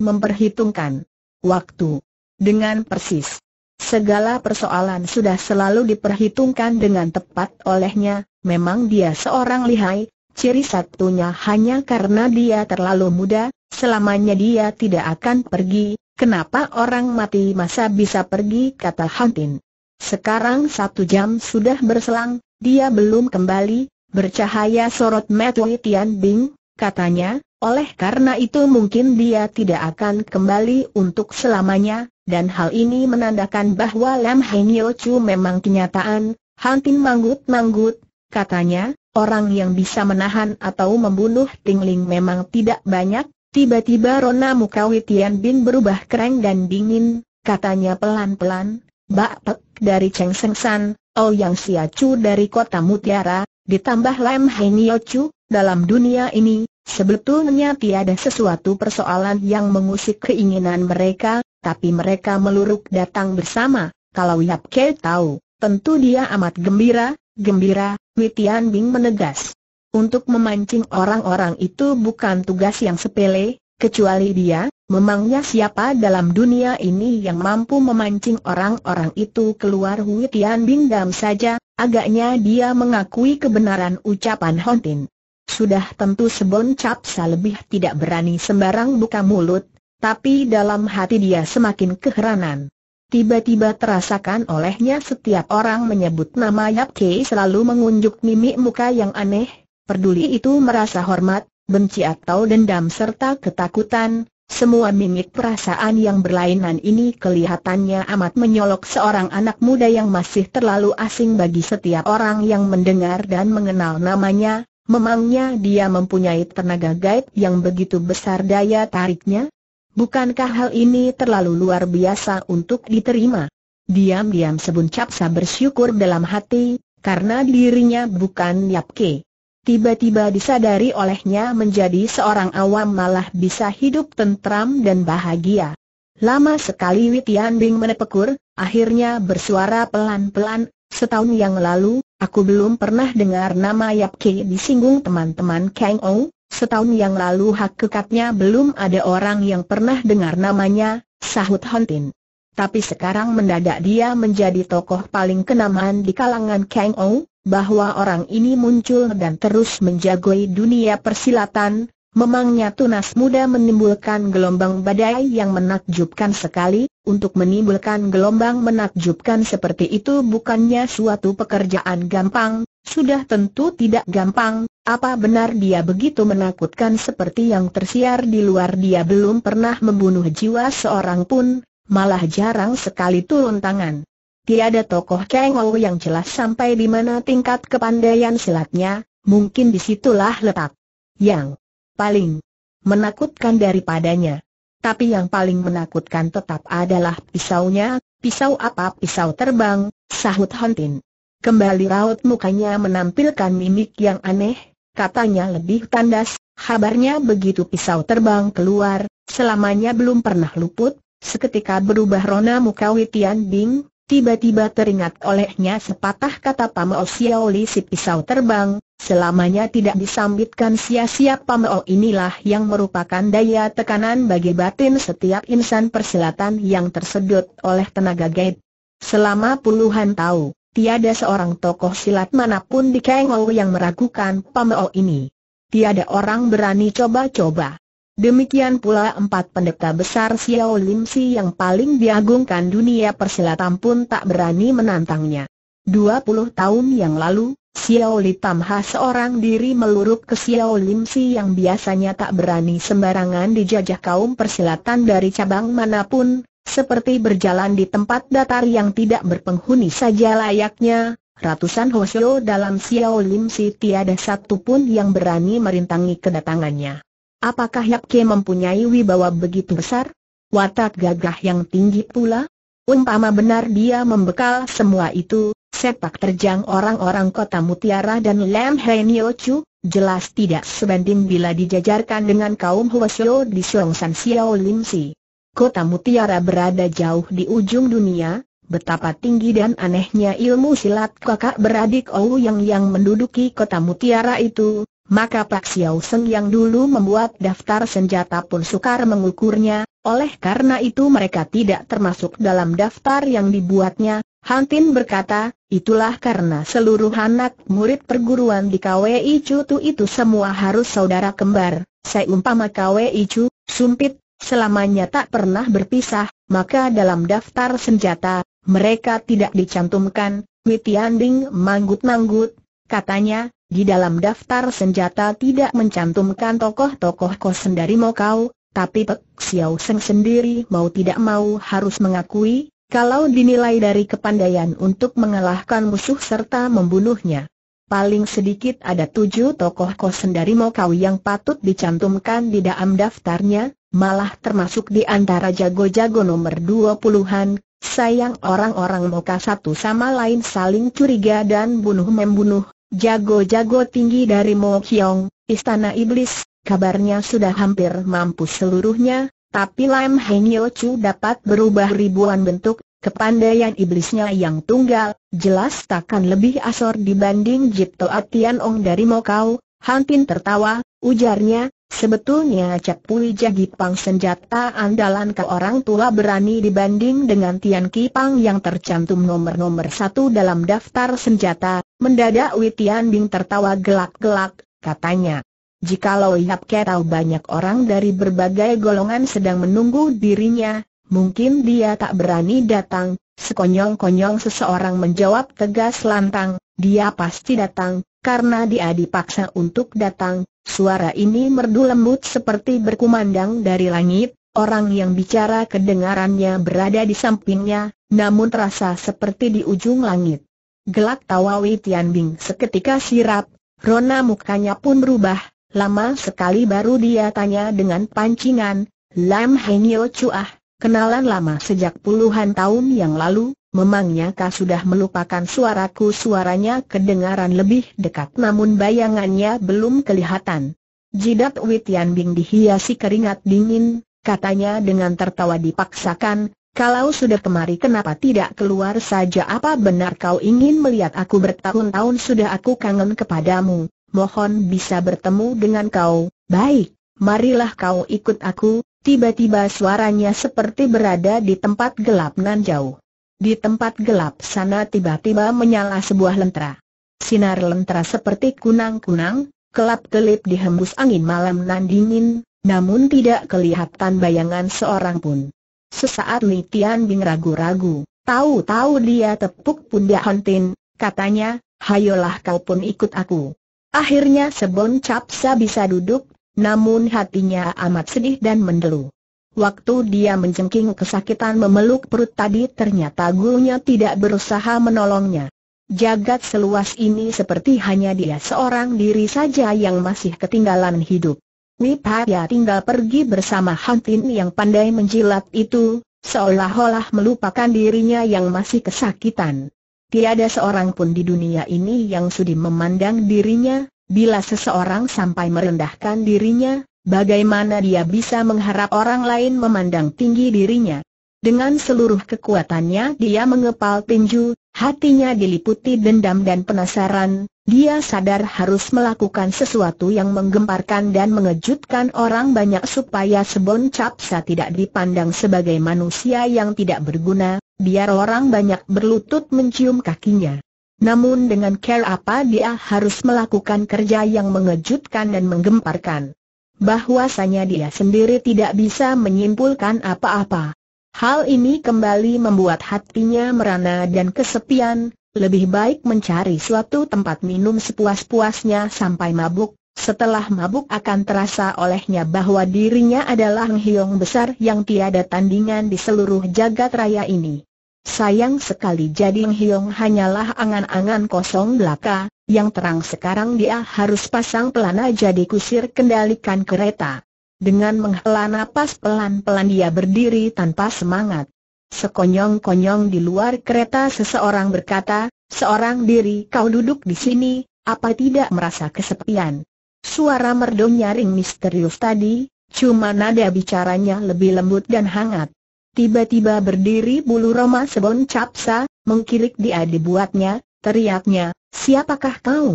memperhitungkan waktu dengan persis. Segala persoalan sudah selalu diperhitungkan dengan tepat olehnya, memang dia seorang lihai, ciri satunya hanya karena dia terlalu muda, selamanya dia tidak akan pergi, Kenapa orang mati masa bisa pergi kata Hantin. Sekarang satu jam sudah berselang, dia belum kembali, bercahaya sorot Metui Tian Bing, katanya, oleh karena itu mungkin dia tidak akan kembali untuk selamanya, dan hal ini menandakan bahwa Lam Heng memang kenyataan, Hantin manggut-manggut, katanya, orang yang bisa menahan atau membunuh Tingling memang tidak banyak, Tiba-tiba Rona muka Witian Bin berubah kering dan dingin, katanya pelan-pelan, Bak Pek dari Cheng Seng San, Oh Yang Sia Chu dari Kota Mutiara, ditambah Lam Hai Nio Chu, dalam dunia ini, sebetulnya tiada sesuatu persoalan yang mengusik keinginan mereka, tapi mereka meluruk datang bersama, kalau Yap Ke tahu, tentu dia amat gembira, gembira, Witian Bin menegas. Untuk memancing orang-orang itu bukan tugas yang sepele, kecuali dia, memangnya siapa dalam dunia ini yang mampu memancing orang-orang itu keluar Hui Tian Dam saja, agaknya dia mengakui kebenaran ucapan Hontin. Sudah tentu Sebon Capsa lebih tidak berani sembarang buka mulut, tapi dalam hati dia semakin keheranan. Tiba-tiba terasakan olehnya setiap orang menyebut nama Yap Kei selalu mengunjuk mimik muka yang aneh, perduli itu merasa hormat, benci atau dendam serta ketakutan, semua mimik perasaan yang berlainan ini kelihatannya amat menyolok seorang anak muda yang masih terlalu asing bagi setiap orang yang mendengar dan mengenal namanya, memangnya dia mempunyai tenaga gaib yang begitu besar daya tariknya? Bukankah hal ini terlalu luar biasa untuk diterima? Diam-diam sebuncap sa bersyukur dalam hati, karena dirinya bukan Yapke tiba-tiba disadari olehnya menjadi seorang awam malah bisa hidup tentram dan bahagia. Lama sekali Witian Bing menepekur, akhirnya bersuara pelan-pelan, setahun yang lalu, aku belum pernah dengar nama Yap Ke disinggung teman-teman Kang O. setahun yang lalu hak kekatnya belum ada orang yang pernah dengar namanya, sahut Hontin. Tapi sekarang mendadak dia menjadi tokoh paling kenamaan di kalangan Kang O? bahwa orang ini muncul dan terus menjagoi dunia persilatan, memangnya tunas muda menimbulkan gelombang badai yang menakjubkan sekali, untuk menimbulkan gelombang menakjubkan seperti itu bukannya suatu pekerjaan gampang, sudah tentu tidak gampang, apa benar dia begitu menakutkan seperti yang tersiar di luar dia belum pernah membunuh jiwa seorang pun, malah jarang sekali turun tangan. Tiada tokoh Kang Ou yang jelas sampai di mana tingkat kepandaian silatnya, mungkin disitulah letak yang paling menakutkan daripadanya. Tapi yang paling menakutkan tetap adalah pisaunya, pisau apa pisau terbang, sahut Hontin. Kembali raut mukanya menampilkan mimik yang aneh, katanya lebih tandas, habarnya begitu pisau terbang keluar, selamanya belum pernah luput, seketika berubah rona muka Witian Bing, Tiba-tiba teringat olehnya sepatah kata Pameo Xiaoli si pisau terbang, selamanya tidak disambitkan sia-sia Pameo inilah yang merupakan daya tekanan bagi batin setiap insan persilatan yang tersedot oleh tenaga gaib. Selama puluhan tahun, tiada seorang tokoh silat manapun di Kengou yang meragukan Pameo ini. Tiada orang berani coba-coba. Demikian pula empat pendeta besar Xiao Lim Si yang paling diagungkan dunia persilatan pun tak berani menantangnya. Dua puluh tahun yang lalu, Xiao Li Tam Ha seorang diri meluruk ke Xiao Lim Si yang biasanya tak berani sembarangan dijajah kaum persilatan dari cabang manapun, seperti berjalan di tempat datar yang tidak berpenghuni saja layaknya, ratusan hosyo dalam Xiao Lim Si tiada satu pun yang berani merintangi kedatangannya. Apakah Yap Ke mempunyai wibawa begitu besar? Watak gagah yang tinggi pula? Umpama benar dia membekal semua itu, sepak terjang orang-orang kota Mutiara dan Lam Hei Nio Chu, jelas tidak sebanding bila dijajarkan dengan kaum Huasyo di Siongsan Xiao Lim Si. Kota Mutiara berada jauh di ujung dunia, betapa tinggi dan anehnya ilmu silat kakak beradik Owu Yang yang menduduki kota Mutiara itu, maka Pak Xiao Seng yang dulu membuat daftar senjata pun sukar mengukurnya, oleh karena itu mereka tidak termasuk dalam daftar yang dibuatnya, Hantin berkata, itulah karena seluruh anak murid perguruan di KWI Tu itu semua harus saudara kembar. saya umpama KWI Chu, Sumpit, selamanya tak pernah berpisah, maka dalam daftar senjata, mereka tidak dicantumkan. Ding manggut-manggut, katanya, di dalam daftar senjata tidak mencantumkan tokoh-tokoh kosen dari Mokau, tapi Pek Xiao Seng sendiri mau tidak mau harus mengakui, kalau dinilai dari kepandaian untuk mengalahkan musuh serta membunuhnya. Paling sedikit ada tujuh tokoh kosen dari Mokau yang patut dicantumkan di dalam daftarnya, malah termasuk di antara jago-jago nomor dua puluhan. sayang orang-orang Moka satu sama lain saling curiga dan bunuh-membunuh, Jago-jago tinggi dari Mo Kiong, Istana Iblis, kabarnya sudah hampir mampu seluruhnya, tapi Lam Heng Yo Chu dapat berubah ribuan bentuk, kepandaian iblisnya yang tunggal, jelas takkan lebih asor dibanding Jip Toa Tian Ong dari Mo Han Hantin tertawa, ujarnya, Sebetulnya Cek Pui pang senjata andalan ke orang tua berani dibanding dengan Tian Pang yang tercantum nomor-nomor satu dalam daftar senjata, mendadak Witian Bing tertawa gelak-gelak, katanya. Jikalau Yap Ketau banyak orang dari berbagai golongan sedang menunggu dirinya, mungkin dia tak berani datang, sekonyong-konyong seseorang menjawab tegas lantang, dia pasti datang, karena dia dipaksa untuk datang, Suara ini merdu lembut seperti berkumandang dari langit, orang yang bicara kedengarannya berada di sampingnya, namun terasa seperti di ujung langit. Gelak tawa Wei Tianbing seketika sirap, rona mukanya pun berubah, lama sekali baru dia tanya dengan pancingan, Lam Hengyo Cuah, Kenalan lama sejak puluhan tahun yang lalu, memangnya kau sudah melupakan suaraku suaranya kedengaran lebih dekat namun bayangannya belum kelihatan. Jidat Witian Bing dihiasi keringat dingin, katanya dengan tertawa dipaksakan, kalau sudah kemari kenapa tidak keluar saja apa benar kau ingin melihat aku bertahun-tahun sudah aku kangen kepadamu, mohon bisa bertemu dengan kau, baik, marilah kau ikut aku, Tiba-tiba suaranya seperti berada di tempat gelap nan jauh. Di tempat gelap sana tiba-tiba menyala sebuah lentera. Sinar lentera seperti kunang-kunang, kelap-kelip dihembus angin malam nan dingin, namun tidak kelihatan bayangan seorang pun. Sesaat Li Tian Bing ragu-ragu, tahu-tahu dia tepuk pundak Hontin, katanya, hayolah kau pun ikut aku. Akhirnya Sebon Capsa bisa duduk namun hatinya amat sedih dan mendelu. Waktu dia mencengking kesakitan memeluk perut tadi ternyata gurunya tidak berusaha menolongnya. Jagat seluas ini seperti hanya dia seorang diri saja yang masih ketinggalan hidup. Wipaya tinggal pergi bersama Hantin yang pandai menjilat itu, seolah-olah melupakan dirinya yang masih kesakitan. Tiada seorang pun di dunia ini yang sudi memandang dirinya, Bila seseorang sampai merendahkan dirinya, bagaimana dia bisa mengharap orang lain memandang tinggi dirinya? Dengan seluruh kekuatannya dia mengepal tinju, hatinya diliputi dendam dan penasaran, dia sadar harus melakukan sesuatu yang menggemparkan dan mengejutkan orang banyak supaya Sebon Capsa tidak dipandang sebagai manusia yang tidak berguna, biar orang banyak berlutut mencium kakinya. Namun dengan care apa dia harus melakukan kerja yang mengejutkan dan menggemparkan. Bahwasanya dia sendiri tidak bisa menyimpulkan apa-apa. Hal ini kembali membuat hatinya merana dan kesepian, lebih baik mencari suatu tempat minum sepuas-puasnya sampai mabuk. Setelah mabuk akan terasa olehnya bahwa dirinya adalah hiong besar yang tiada tandingan di seluruh jagat raya ini. Sayang sekali jadi Hyong hanyalah angan-angan kosong belaka, yang terang sekarang dia harus pasang pelana jadi kusir kendalikan kereta. Dengan menghela napas pelan-pelan dia berdiri tanpa semangat. Sekonyong-konyong di luar kereta seseorang berkata, seorang diri kau duduk di sini, apa tidak merasa kesepian? Suara merdu nyaring misterius tadi, cuma nada bicaranya lebih lembut dan hangat. Tiba-tiba berdiri bulu Roma Sebon Capsa, mengkilik dia dibuatnya, teriaknya, siapakah kau?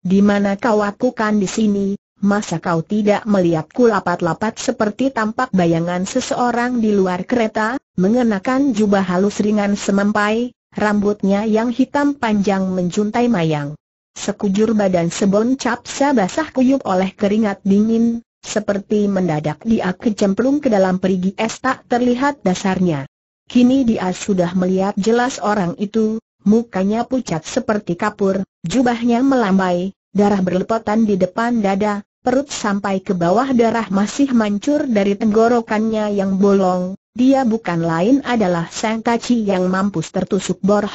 Di mana kau aku kan di sini, Masa kau tidak melihatku lapat-lapat seperti tampak bayangan seseorang di luar kereta, mengenakan jubah halus ringan semampai, rambutnya yang hitam panjang menjuntai mayang. Sekujur badan sebon capsa basah kuyup oleh keringat dingin, seperti mendadak dia kecemplung ke dalam perigi es tak terlihat dasarnya. Kini dia sudah melihat jelas orang itu, mukanya pucat seperti kapur, jubahnya melambai, darah berlepotan di depan dada, perut sampai ke bawah darah masih mancur dari tenggorokannya yang bolong, dia bukan lain adalah Sang Kaci yang mampus tertusuk bor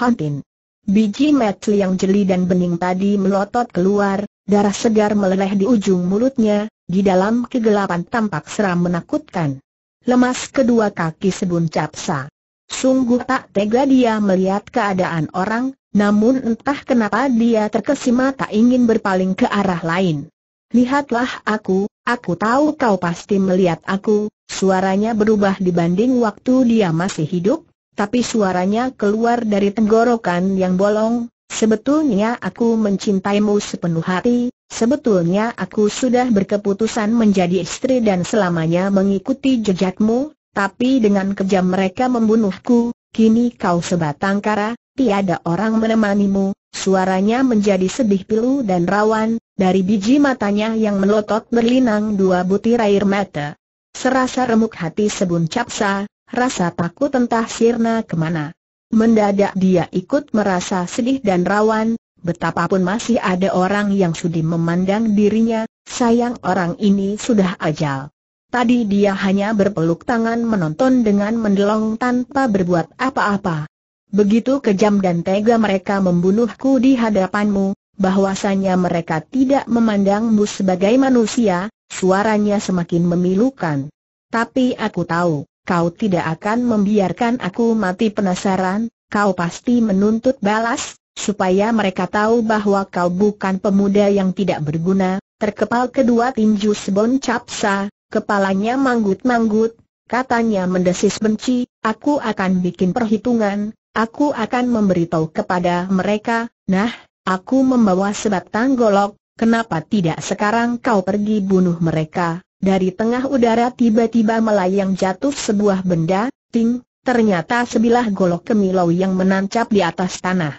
Biji metel yang jeli dan bening tadi melotot keluar, Darah segar meleleh di ujung mulutnya, di dalam kegelapan tampak seram menakutkan. Lemas kedua kaki sebun capsa. Sungguh tak tega dia melihat keadaan orang, namun entah kenapa dia terkesima tak ingin berpaling ke arah lain. Lihatlah aku, aku tahu kau pasti melihat aku, suaranya berubah dibanding waktu dia masih hidup, tapi suaranya keluar dari tenggorokan yang bolong, Sebetulnya aku mencintaimu sepenuh hati, sebetulnya aku sudah berkeputusan menjadi istri dan selamanya mengikuti jejakmu, tapi dengan kejam mereka membunuhku, kini kau sebatang kara, tiada orang menemanimu, suaranya menjadi sedih pilu dan rawan, dari biji matanya yang melotot berlinang dua butir air mata. Serasa remuk hati sebun capsa, rasa takut entah sirna kemana. Mendadak dia ikut merasa sedih dan rawan, betapapun masih ada orang yang sudi memandang dirinya, sayang orang ini sudah ajal. Tadi dia hanya berpeluk tangan menonton dengan mendelong tanpa berbuat apa-apa. Begitu kejam dan tega mereka membunuhku di hadapanmu, bahwasanya mereka tidak memandangmu sebagai manusia, suaranya semakin memilukan. Tapi aku tahu, kau tidak akan membiarkan aku mati penasaran, kau pasti menuntut balas, supaya mereka tahu bahwa kau bukan pemuda yang tidak berguna. Terkepal kedua tinju Sebon Capsa, kepalanya manggut-manggut, katanya mendesis benci, aku akan bikin perhitungan, aku akan memberitahu kepada mereka, nah, aku membawa sebatang golok, kenapa tidak sekarang kau pergi bunuh mereka, dari tengah udara tiba-tiba melayang jatuh sebuah benda, ting, ternyata sebilah golok kemilau yang menancap di atas tanah.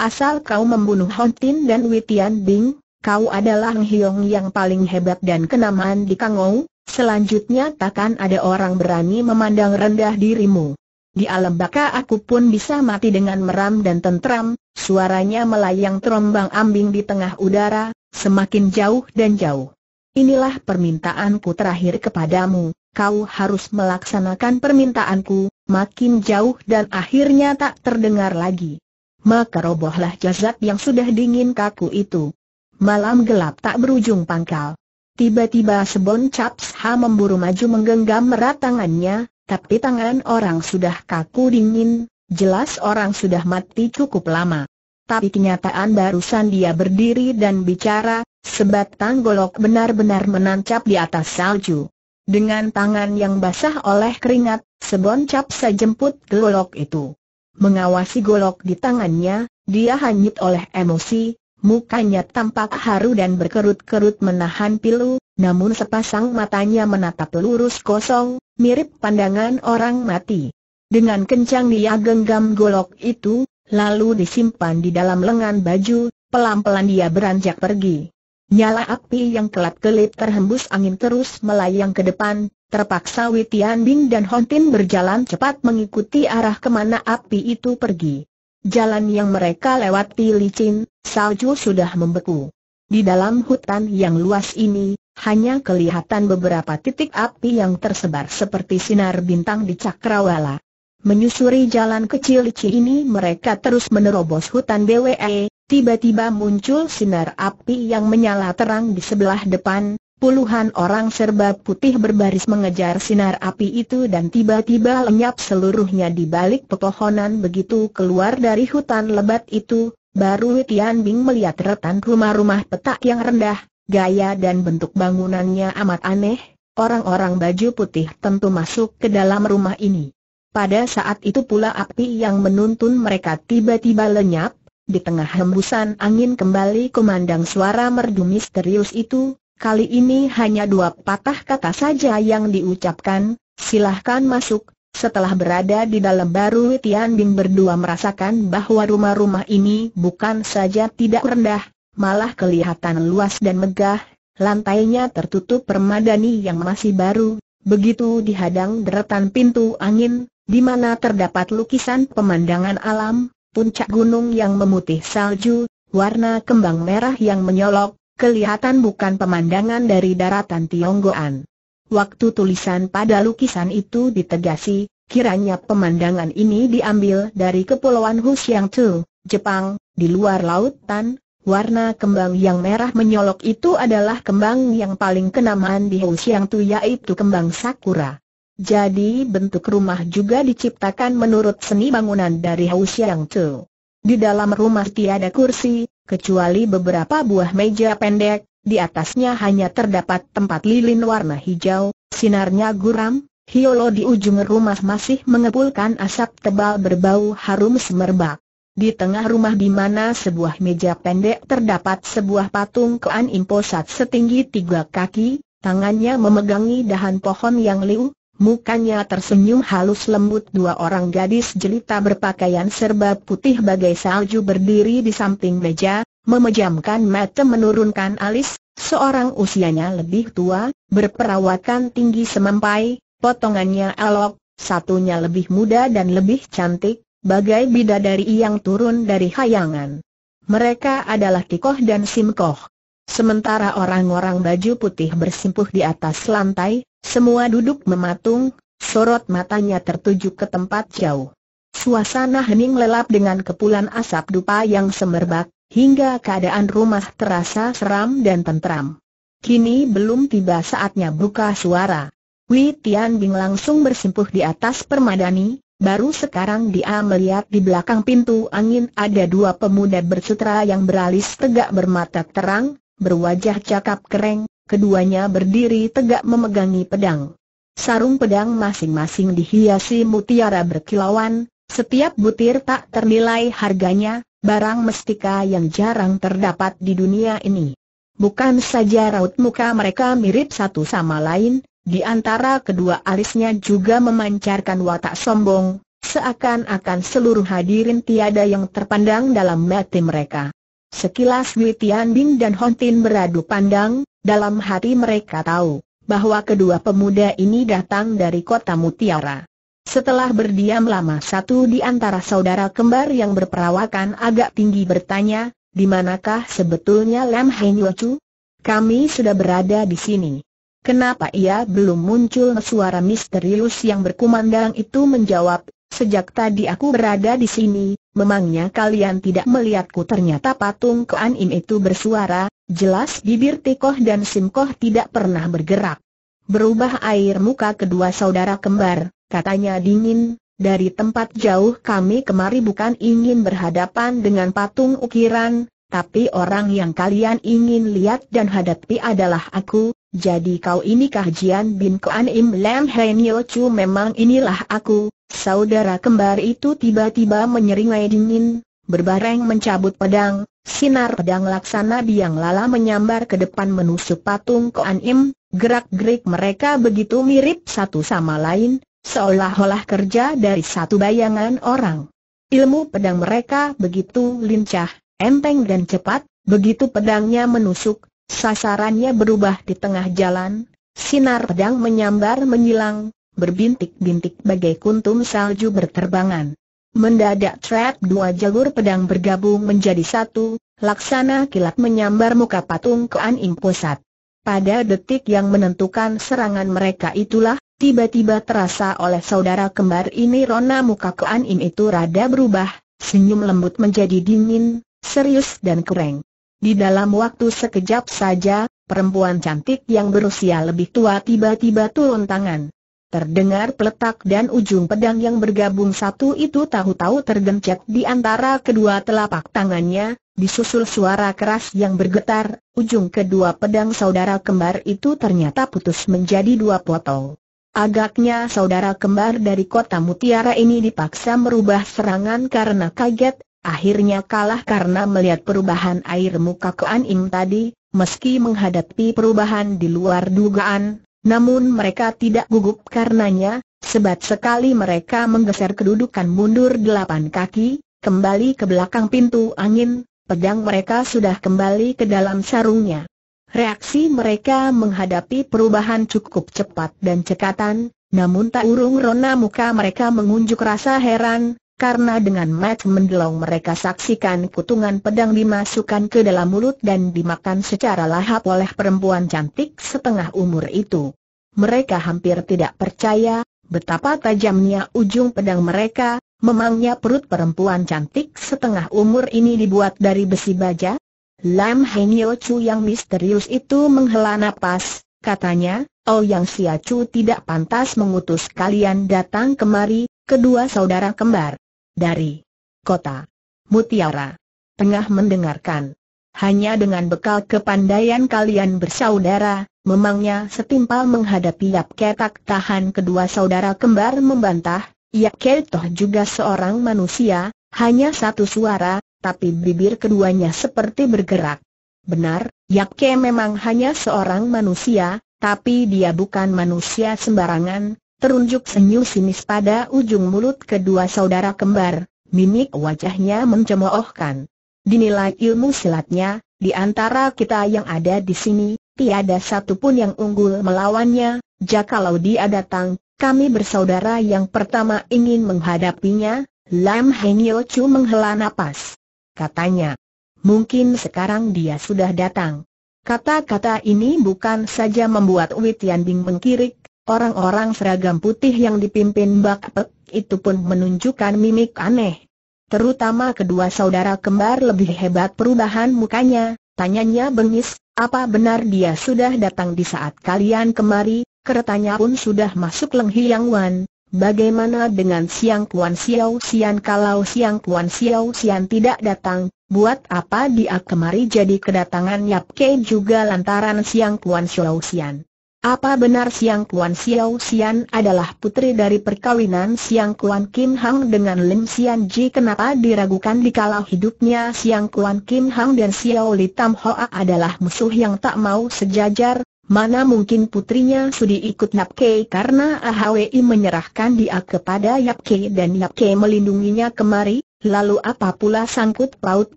Asal kau membunuh Hontin dan Witian Bing, kau adalah Hyong yang paling hebat dan kenamaan di Kangou, selanjutnya takkan ada orang berani memandang rendah dirimu. Di alam baka aku pun bisa mati dengan meram dan tentram, suaranya melayang terombang ambing di tengah udara, semakin jauh dan jauh inilah permintaanku terakhir kepadamu, kau harus melaksanakan permintaanku, makin jauh dan akhirnya tak terdengar lagi. Maka robohlah jasad yang sudah dingin kaku itu. Malam gelap tak berujung pangkal. Tiba-tiba Sebon Caps Ha memburu maju menggenggam merat tangannya, tapi tangan orang sudah kaku dingin, jelas orang sudah mati cukup lama tapi kenyataan barusan dia berdiri dan bicara, sebatang golok benar-benar menancap di atas salju. Dengan tangan yang basah oleh keringat, seboncap sejemput golok itu. Mengawasi golok di tangannya, dia hanyut oleh emosi, mukanya tampak haru dan berkerut-kerut menahan pilu, namun sepasang matanya menatap lurus kosong, mirip pandangan orang mati. Dengan kencang dia genggam golok itu, lalu disimpan di dalam lengan baju, pelan-pelan dia beranjak pergi. Nyala api yang kelap-kelip terhembus angin terus melayang ke depan, terpaksa Witian Bing dan Hontin berjalan cepat mengikuti arah kemana api itu pergi. Jalan yang mereka lewati licin, salju sudah membeku. Di dalam hutan yang luas ini, hanya kelihatan beberapa titik api yang tersebar seperti sinar bintang di cakrawala. Menyusuri jalan kecil licin ini mereka terus menerobos hutan BWE, tiba-tiba muncul sinar api yang menyala terang di sebelah depan, puluhan orang serba putih berbaris mengejar sinar api itu dan tiba-tiba lenyap seluruhnya di balik pepohonan begitu keluar dari hutan lebat itu, baru Tian Bing melihat retan rumah-rumah petak yang rendah, gaya dan bentuk bangunannya amat aneh, orang-orang baju putih tentu masuk ke dalam rumah ini. Pada saat itu pula api yang menuntun mereka tiba-tiba lenyap, di tengah hembusan angin kembali kumandang suara merdu misterius itu, kali ini hanya dua patah kata saja yang diucapkan, silahkan masuk, setelah berada di dalam baru Tian Bing berdua merasakan bahwa rumah-rumah ini bukan saja tidak rendah, malah kelihatan luas dan megah, lantainya tertutup permadani yang masih baru, begitu dihadang deretan pintu angin, di mana terdapat lukisan pemandangan alam, puncak gunung yang memutih salju, warna kembang merah yang menyolok, kelihatan bukan pemandangan dari daratan Tionggoan. Waktu tulisan pada lukisan itu ditegasi, kiranya pemandangan ini diambil dari kepulauan Hushiangtu, Jepang, di luar lautan, Warna kembang yang merah menyolok itu adalah kembang yang paling kenamaan di Hushiangtu yaitu kembang sakura. Jadi bentuk rumah juga diciptakan menurut seni bangunan dari Hou Xiang Chu. Di dalam rumah tiada kursi, kecuali beberapa buah meja pendek, di atasnya hanya terdapat tempat lilin warna hijau, sinarnya guram, hiolo di ujung rumah masih mengepulkan asap tebal berbau harum semerbak. Di tengah rumah di mana sebuah meja pendek terdapat sebuah patung kean Imposat setinggi tiga kaki, tangannya memegangi dahan pohon yang liu, Mukanya tersenyum halus lembut dua orang gadis jelita berpakaian serba putih bagai salju berdiri di samping meja, memejamkan mata menurunkan alis, seorang usianya lebih tua, berperawakan tinggi semampai, potongannya elok, satunya lebih muda dan lebih cantik, bagai bidadari yang turun dari hayangan. Mereka adalah Tikoh dan Simkoh. Sementara orang-orang baju putih bersimpuh di atas lantai, semua duduk mematung, sorot matanya tertuju ke tempat jauh. Suasana hening lelap dengan kepulan asap dupa yang semerbak, hingga keadaan rumah terasa seram dan tentram. Kini belum tiba saatnya buka suara. Wei Tianbing langsung bersimpuh di atas permadani, Baru sekarang dia melihat di belakang pintu angin ada dua pemuda bersutra yang beralis tegak bermata terang, berwajah cakap kereng, keduanya berdiri tegak memegangi pedang. Sarung pedang masing-masing dihiasi mutiara berkilauan, setiap butir tak ternilai harganya, barang mestika yang jarang terdapat di dunia ini. Bukan saja raut muka mereka mirip satu sama lain, di antara kedua alisnya juga memancarkan watak sombong, seakan-akan seluruh hadirin tiada yang terpandang dalam mati mereka. Sekilas Wei Tianbing dan Hontin Tin beradu pandang, dalam hati mereka tahu bahwa kedua pemuda ini datang dari kota Mutiara. Setelah berdiam lama satu di antara saudara kembar yang berperawakan agak tinggi bertanya, di manakah sebetulnya Lam Heng Yochu? Kami sudah berada di sini. Kenapa ia belum muncul suara misterius yang berkumandang itu menjawab, Sejak tadi aku berada di sini, memangnya kalian tidak melihatku ternyata patung Kuan Im itu bersuara, jelas bibir Tikoh dan Simkoh tidak pernah bergerak. Berubah air muka kedua saudara kembar, katanya dingin, dari tempat jauh kami kemari bukan ingin berhadapan dengan patung ukiran, tapi orang yang kalian ingin lihat dan hadapi adalah aku, jadi kau ini kajian Bin Kuan Im Lam Hei Chu memang inilah aku, Saudara kembar itu tiba-tiba menyeringai dingin, berbareng mencabut pedang, sinar pedang laksana biang lala menyambar ke depan menusuk patung Koan Im, gerak-gerik mereka begitu mirip satu sama lain, seolah-olah kerja dari satu bayangan orang. Ilmu pedang mereka begitu lincah, enteng dan cepat, begitu pedangnya menusuk, sasarannya berubah di tengah jalan, sinar pedang menyambar menyilang, berbintik-bintik bagai kuntum salju berterbangan. Mendadak trap dua jalur pedang bergabung menjadi satu, laksana kilat menyambar muka patung kean Imposat. Pada detik yang menentukan serangan mereka itulah, tiba-tiba terasa oleh saudara kembar ini rona muka kean Im itu rada berubah, senyum lembut menjadi dingin, serius dan kering. Di dalam waktu sekejap saja, perempuan cantik yang berusia lebih tua tiba-tiba turun tangan. Terdengar peletak dan ujung pedang yang bergabung satu itu tahu-tahu tergencet di antara kedua telapak tangannya, disusul suara keras yang bergetar, ujung kedua pedang saudara kembar itu ternyata putus menjadi dua potong. Agaknya saudara kembar dari kota Mutiara ini dipaksa merubah serangan karena kaget, akhirnya kalah karena melihat perubahan air muka Kuan Im tadi, meski menghadapi perubahan di luar dugaan, namun mereka tidak gugup karenanya, sebat sekali mereka menggeser kedudukan mundur delapan kaki, kembali ke belakang pintu angin, pedang mereka sudah kembali ke dalam sarungnya. Reaksi mereka menghadapi perubahan cukup cepat dan cekatan, namun tak urung rona muka mereka mengunjuk rasa heran, karena dengan mat mendelong mereka saksikan kutungan pedang dimasukkan ke dalam mulut dan dimakan secara lahap oleh perempuan cantik setengah umur itu. Mereka hampir tidak percaya, betapa tajamnya ujung pedang mereka, memangnya perut perempuan cantik setengah umur ini dibuat dari besi baja? Lam Heng Chu yang misterius itu menghela napas, katanya, Oh Yang Sia Chu tidak pantas mengutus kalian datang kemari, kedua saudara kembar. Dari kota Mutiara. Tengah mendengarkan. Hanya dengan bekal kepandaian kalian bersaudara, memangnya setimpal menghadapi Yap Ketak tahan kedua saudara kembar membantah, Yap Ketoh juga seorang manusia, hanya satu suara, tapi bibir keduanya seperti bergerak. Benar, Yap Ke memang hanya seorang manusia, tapi dia bukan manusia sembarangan, Terunjuk senyum sinis pada ujung mulut kedua saudara kembar, mimik wajahnya mencemoohkan. Dinilai ilmu silatnya, di antara kita yang ada di sini, tiada satupun yang unggul melawannya, Jikalau dia datang, kami bersaudara yang pertama ingin menghadapinya, Lam Heng Yo Chu menghela napas. Katanya, mungkin sekarang dia sudah datang. Kata-kata ini bukan saja membuat Wei Tianbing mengkirik, Orang-orang seragam putih yang dipimpin Bak Pek itu pun menunjukkan mimik aneh. Terutama kedua saudara kembar lebih hebat perubahan mukanya, tanyanya bengis, apa benar dia sudah datang di saat kalian kemari, keretanya pun sudah masuk yang Wan, bagaimana dengan Siang Kuan Xiao Sian kalau Siang Kuan Xiao Sian tidak datang, buat apa dia kemari jadi kedatangan Yap Kei juga lantaran Siang Kuan Xiao Sian apa benar Siang Kuan Xiao Xian adalah putri dari perkawinan Siang Kuan Kim Hang dengan Lim Xian Ji? Kenapa diragukan dikala hidupnya Siang Kuan Kim Hang dan Xiao Li Tam Hoa adalah musuh yang tak mau sejajar? Mana mungkin putrinya sudi ikut Yap Kei karena AHWI menyerahkan dia kepada Yap Kei dan Yap Kei melindunginya kemari? Lalu apa pula sangkut paut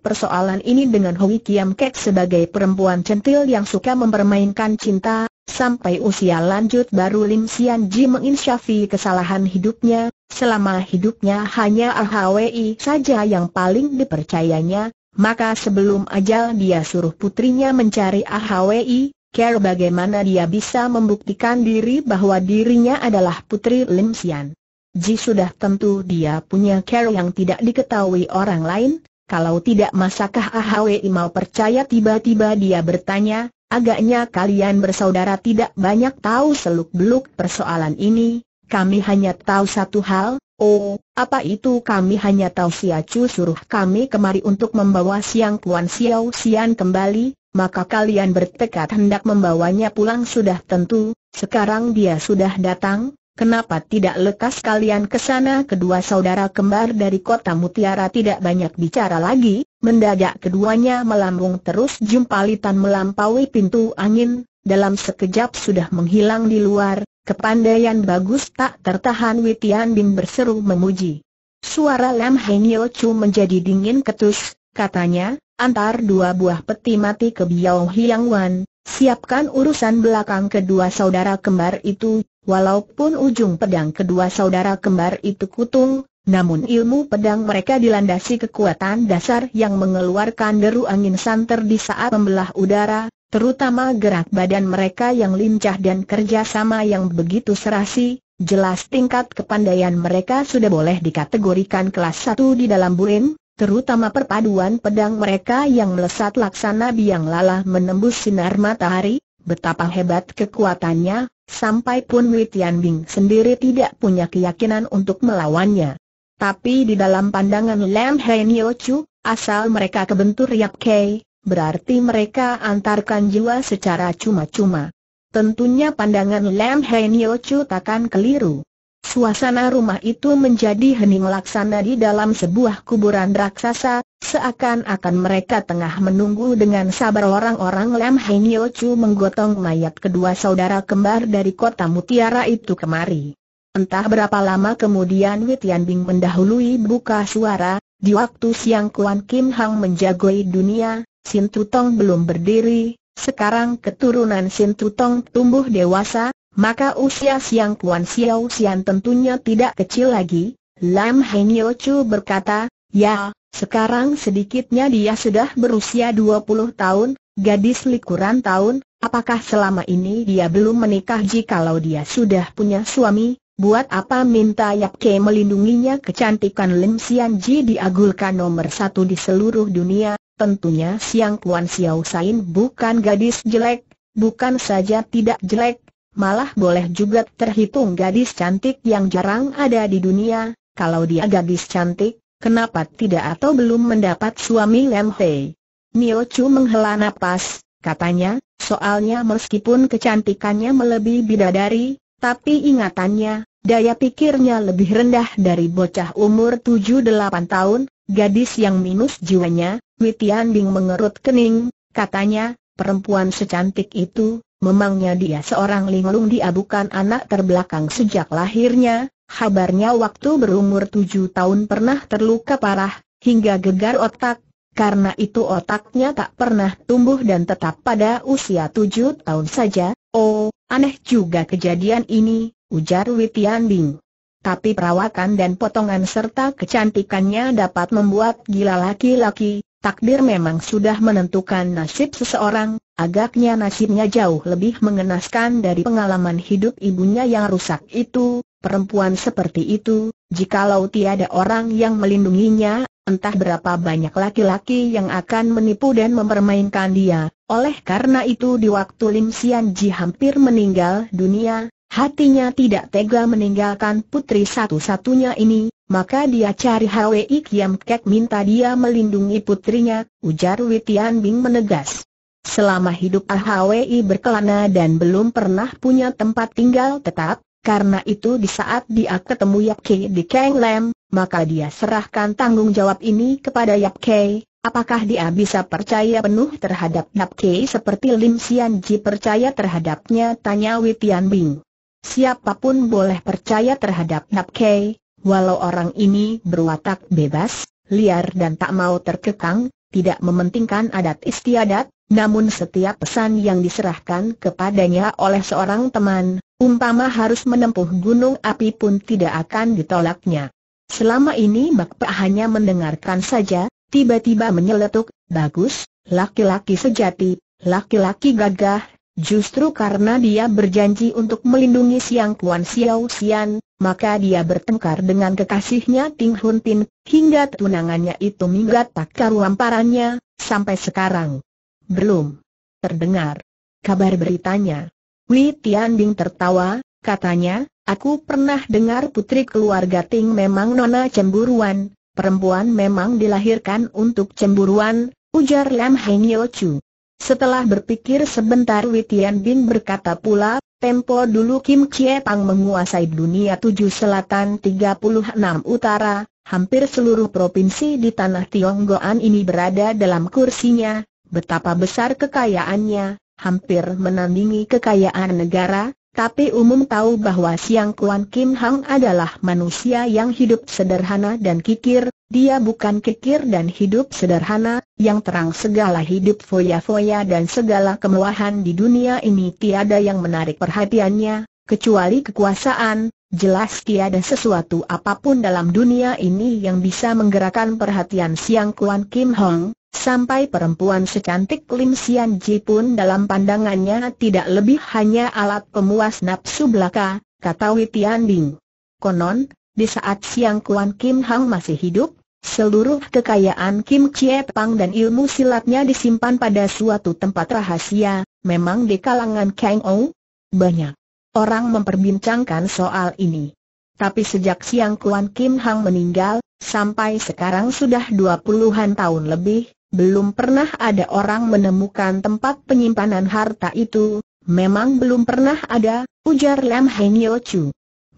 persoalan ini dengan Hui Kiam Kek sebagai perempuan centil yang suka mempermainkan cinta? Sampai usia lanjut baru Lim Sian Ji menginsyafi kesalahan hidupnya, selama hidupnya hanya AHWI saja yang paling dipercayanya, maka sebelum ajal dia suruh putrinya mencari AHWI, care bagaimana dia bisa membuktikan diri bahwa dirinya adalah putri Lim Sian. Ji sudah tentu dia punya care yang tidak diketahui orang lain, kalau tidak masakah AHWI mau percaya tiba-tiba dia bertanya, Agaknya kalian bersaudara tidak banyak tahu seluk-beluk persoalan ini, kami hanya tahu satu hal, oh, apa itu kami hanya tahu Siacu suruh kami kemari untuk membawa Siang Kuan Xiao Xian kembali, maka kalian bertekad hendak membawanya pulang sudah tentu, sekarang dia sudah datang, Kenapa tidak lekas kalian ke sana kedua saudara kembar dari kota Mutiara tidak banyak bicara lagi, mendadak keduanya melambung terus jumpalitan melampaui pintu angin, dalam sekejap sudah menghilang di luar, kepandaian bagus tak tertahan Witian Bing berseru memuji. Suara Lam Heng Chu menjadi dingin ketus, katanya, antar dua buah peti mati ke Biao Hiang Wan, siapkan urusan belakang kedua saudara kembar itu, Walaupun ujung pedang kedua saudara kembar itu kutung, namun ilmu pedang mereka dilandasi kekuatan dasar yang mengeluarkan deru angin santer di saat membelah udara, terutama gerak badan mereka yang lincah dan kerjasama yang begitu serasi, jelas tingkat kepandaian mereka sudah boleh dikategorikan kelas 1 di dalam buin, terutama perpaduan pedang mereka yang melesat laksana biang lala menembus sinar matahari, betapa hebat kekuatannya, Sampai pun Wei Tianbing sendiri tidak punya keyakinan untuk melawannya. Tapi di dalam pandangan Lam Heng Chu, asal mereka kebentur Yap Kei, berarti mereka antarkan jiwa secara cuma-cuma. Tentunya pandangan Lam Heng Chu takkan keliru. Suasana rumah itu menjadi hening laksana di dalam sebuah kuburan raksasa, seakan-akan mereka tengah menunggu dengan sabar orang-orang Lam Heng Yo Chu menggotong mayat kedua saudara kembar dari kota Mutiara itu kemari. Entah berapa lama kemudian Witian Bing mendahului buka suara, di waktu siang Kuan Kim Hang menjagoi dunia, Sin Tutong belum berdiri, sekarang keturunan Sin Tutong tumbuh dewasa, maka usia Siang Kuan Xiao Xian tentunya tidak kecil lagi, Lam Heng Yo Chu berkata, ya, sekarang sedikitnya dia sudah berusia 20 tahun, gadis likuran tahun, apakah selama ini dia belum menikah jikalau dia sudah punya suami, buat apa minta Yap Ke melindunginya kecantikan Lim Sian Ji diagulkan nomor satu di seluruh dunia, tentunya Siang Kuan Xiao Sain bukan gadis jelek, bukan saja tidak jelek, malah boleh juga terhitung gadis cantik yang jarang ada di dunia, kalau dia gadis cantik, kenapa tidak atau belum mendapat suami Lam Hei? Nio Chu menghela napas, katanya, soalnya meskipun kecantikannya melebihi bidadari, tapi ingatannya, daya pikirnya lebih rendah dari bocah umur 7-8 tahun, gadis yang minus jiwanya, Witian Bing mengerut kening, katanya, perempuan secantik itu, Memangnya dia seorang linglung dia bukan anak terbelakang sejak lahirnya, habarnya waktu berumur tujuh tahun pernah terluka parah, hingga gegar otak, karena itu otaknya tak pernah tumbuh dan tetap pada usia tujuh tahun saja. Oh, aneh juga kejadian ini, ujar Witian Bing. Tapi perawakan dan potongan serta kecantikannya dapat membuat gila laki-laki, Takdir memang sudah menentukan nasib seseorang, agaknya nasibnya jauh lebih mengenaskan dari pengalaman hidup ibunya yang rusak itu, perempuan seperti itu, jikalau tiada orang yang melindunginya, entah berapa banyak laki-laki yang akan menipu dan mempermainkan dia. Oleh karena itu di waktu Lim Sian Ji hampir meninggal dunia, Hatinya tidak tega meninggalkan putri satu-satunya ini, maka dia cari Hwi Kiam Kek minta dia melindungi putrinya, ujar Witian Bing menegas. Selama hidup Hwi berkelana dan belum pernah punya tempat tinggal tetap, karena itu di saat dia ketemu Yap Kei di Kang Lam, maka dia serahkan tanggung jawab ini kepada Yap Kei. Apakah dia bisa percaya penuh terhadap Yap Kei seperti Lim Sian Ji percaya terhadapnya? Tanya Witian Bing. Siapapun boleh percaya terhadap Kei, walau orang ini berwatak bebas, liar dan tak mau terkekang, tidak mementingkan adat istiadat, namun setiap pesan yang diserahkan kepadanya oleh seorang teman, umpama harus menempuh gunung api pun tidak akan ditolaknya. Selama ini Pak hanya mendengarkan saja, tiba-tiba menyeletuk, bagus, laki-laki sejati, laki-laki gagah, Justru karena dia berjanji untuk melindungi Siang Kuan Xiao Xian, maka dia bertengkar dengan kekasihnya Ting Hun Tin, hingga tunangannya itu minggat tak karuan parannya, sampai sekarang. Belum. Terdengar. Kabar beritanya. Wei Bing tertawa, katanya, aku pernah dengar putri keluarga Ting memang nona cemburuan, perempuan memang dilahirkan untuk cemburuan, ujar Lam Heng Yo Chu. Setelah berpikir sebentar Witian Bin berkata pula, tempo dulu Kim Chie Pang menguasai dunia tujuh selatan tiga puluh enam utara, hampir seluruh provinsi di tanah Tionggoan ini berada dalam kursinya, betapa besar kekayaannya, hampir menandingi kekayaan negara, tapi umum tahu bahwa Siang Kuan Kim Hang adalah manusia yang hidup sederhana dan kikir, dia bukan kikir dan hidup sederhana, yang terang segala hidup foya-foya dan segala kemewahan di dunia ini tiada yang menarik perhatiannya, kecuali kekuasaan, jelas tiada sesuatu apapun dalam dunia ini yang bisa menggerakkan perhatian Siang Kuan Kim Hong, Sampai perempuan secantik Lim Sian Ji pun dalam pandangannya tidak lebih hanya alat pemuas nafsu belaka, kata Witian Ding. Konon, di saat Siang Kuan Kim Hang masih hidup, Seluruh kekayaan Kim Chie Pang dan ilmu silatnya disimpan pada suatu tempat rahasia, memang di kalangan Kang Ou. Banyak orang memperbincangkan soal ini. Tapi sejak siang Kuan Kim Hang meninggal, sampai sekarang sudah dua puluhan tahun lebih, belum pernah ada orang menemukan tempat penyimpanan harta itu, memang belum pernah ada, ujar Lam Heng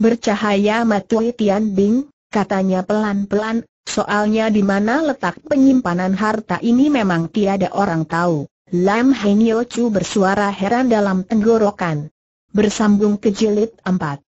Bercahaya Matui Tian Bing, katanya pelan-pelan, soalnya di mana letak penyimpanan harta ini memang tiada orang tahu. Lam Heng bersuara heran dalam tenggorokan. Bersambung ke jilid 4.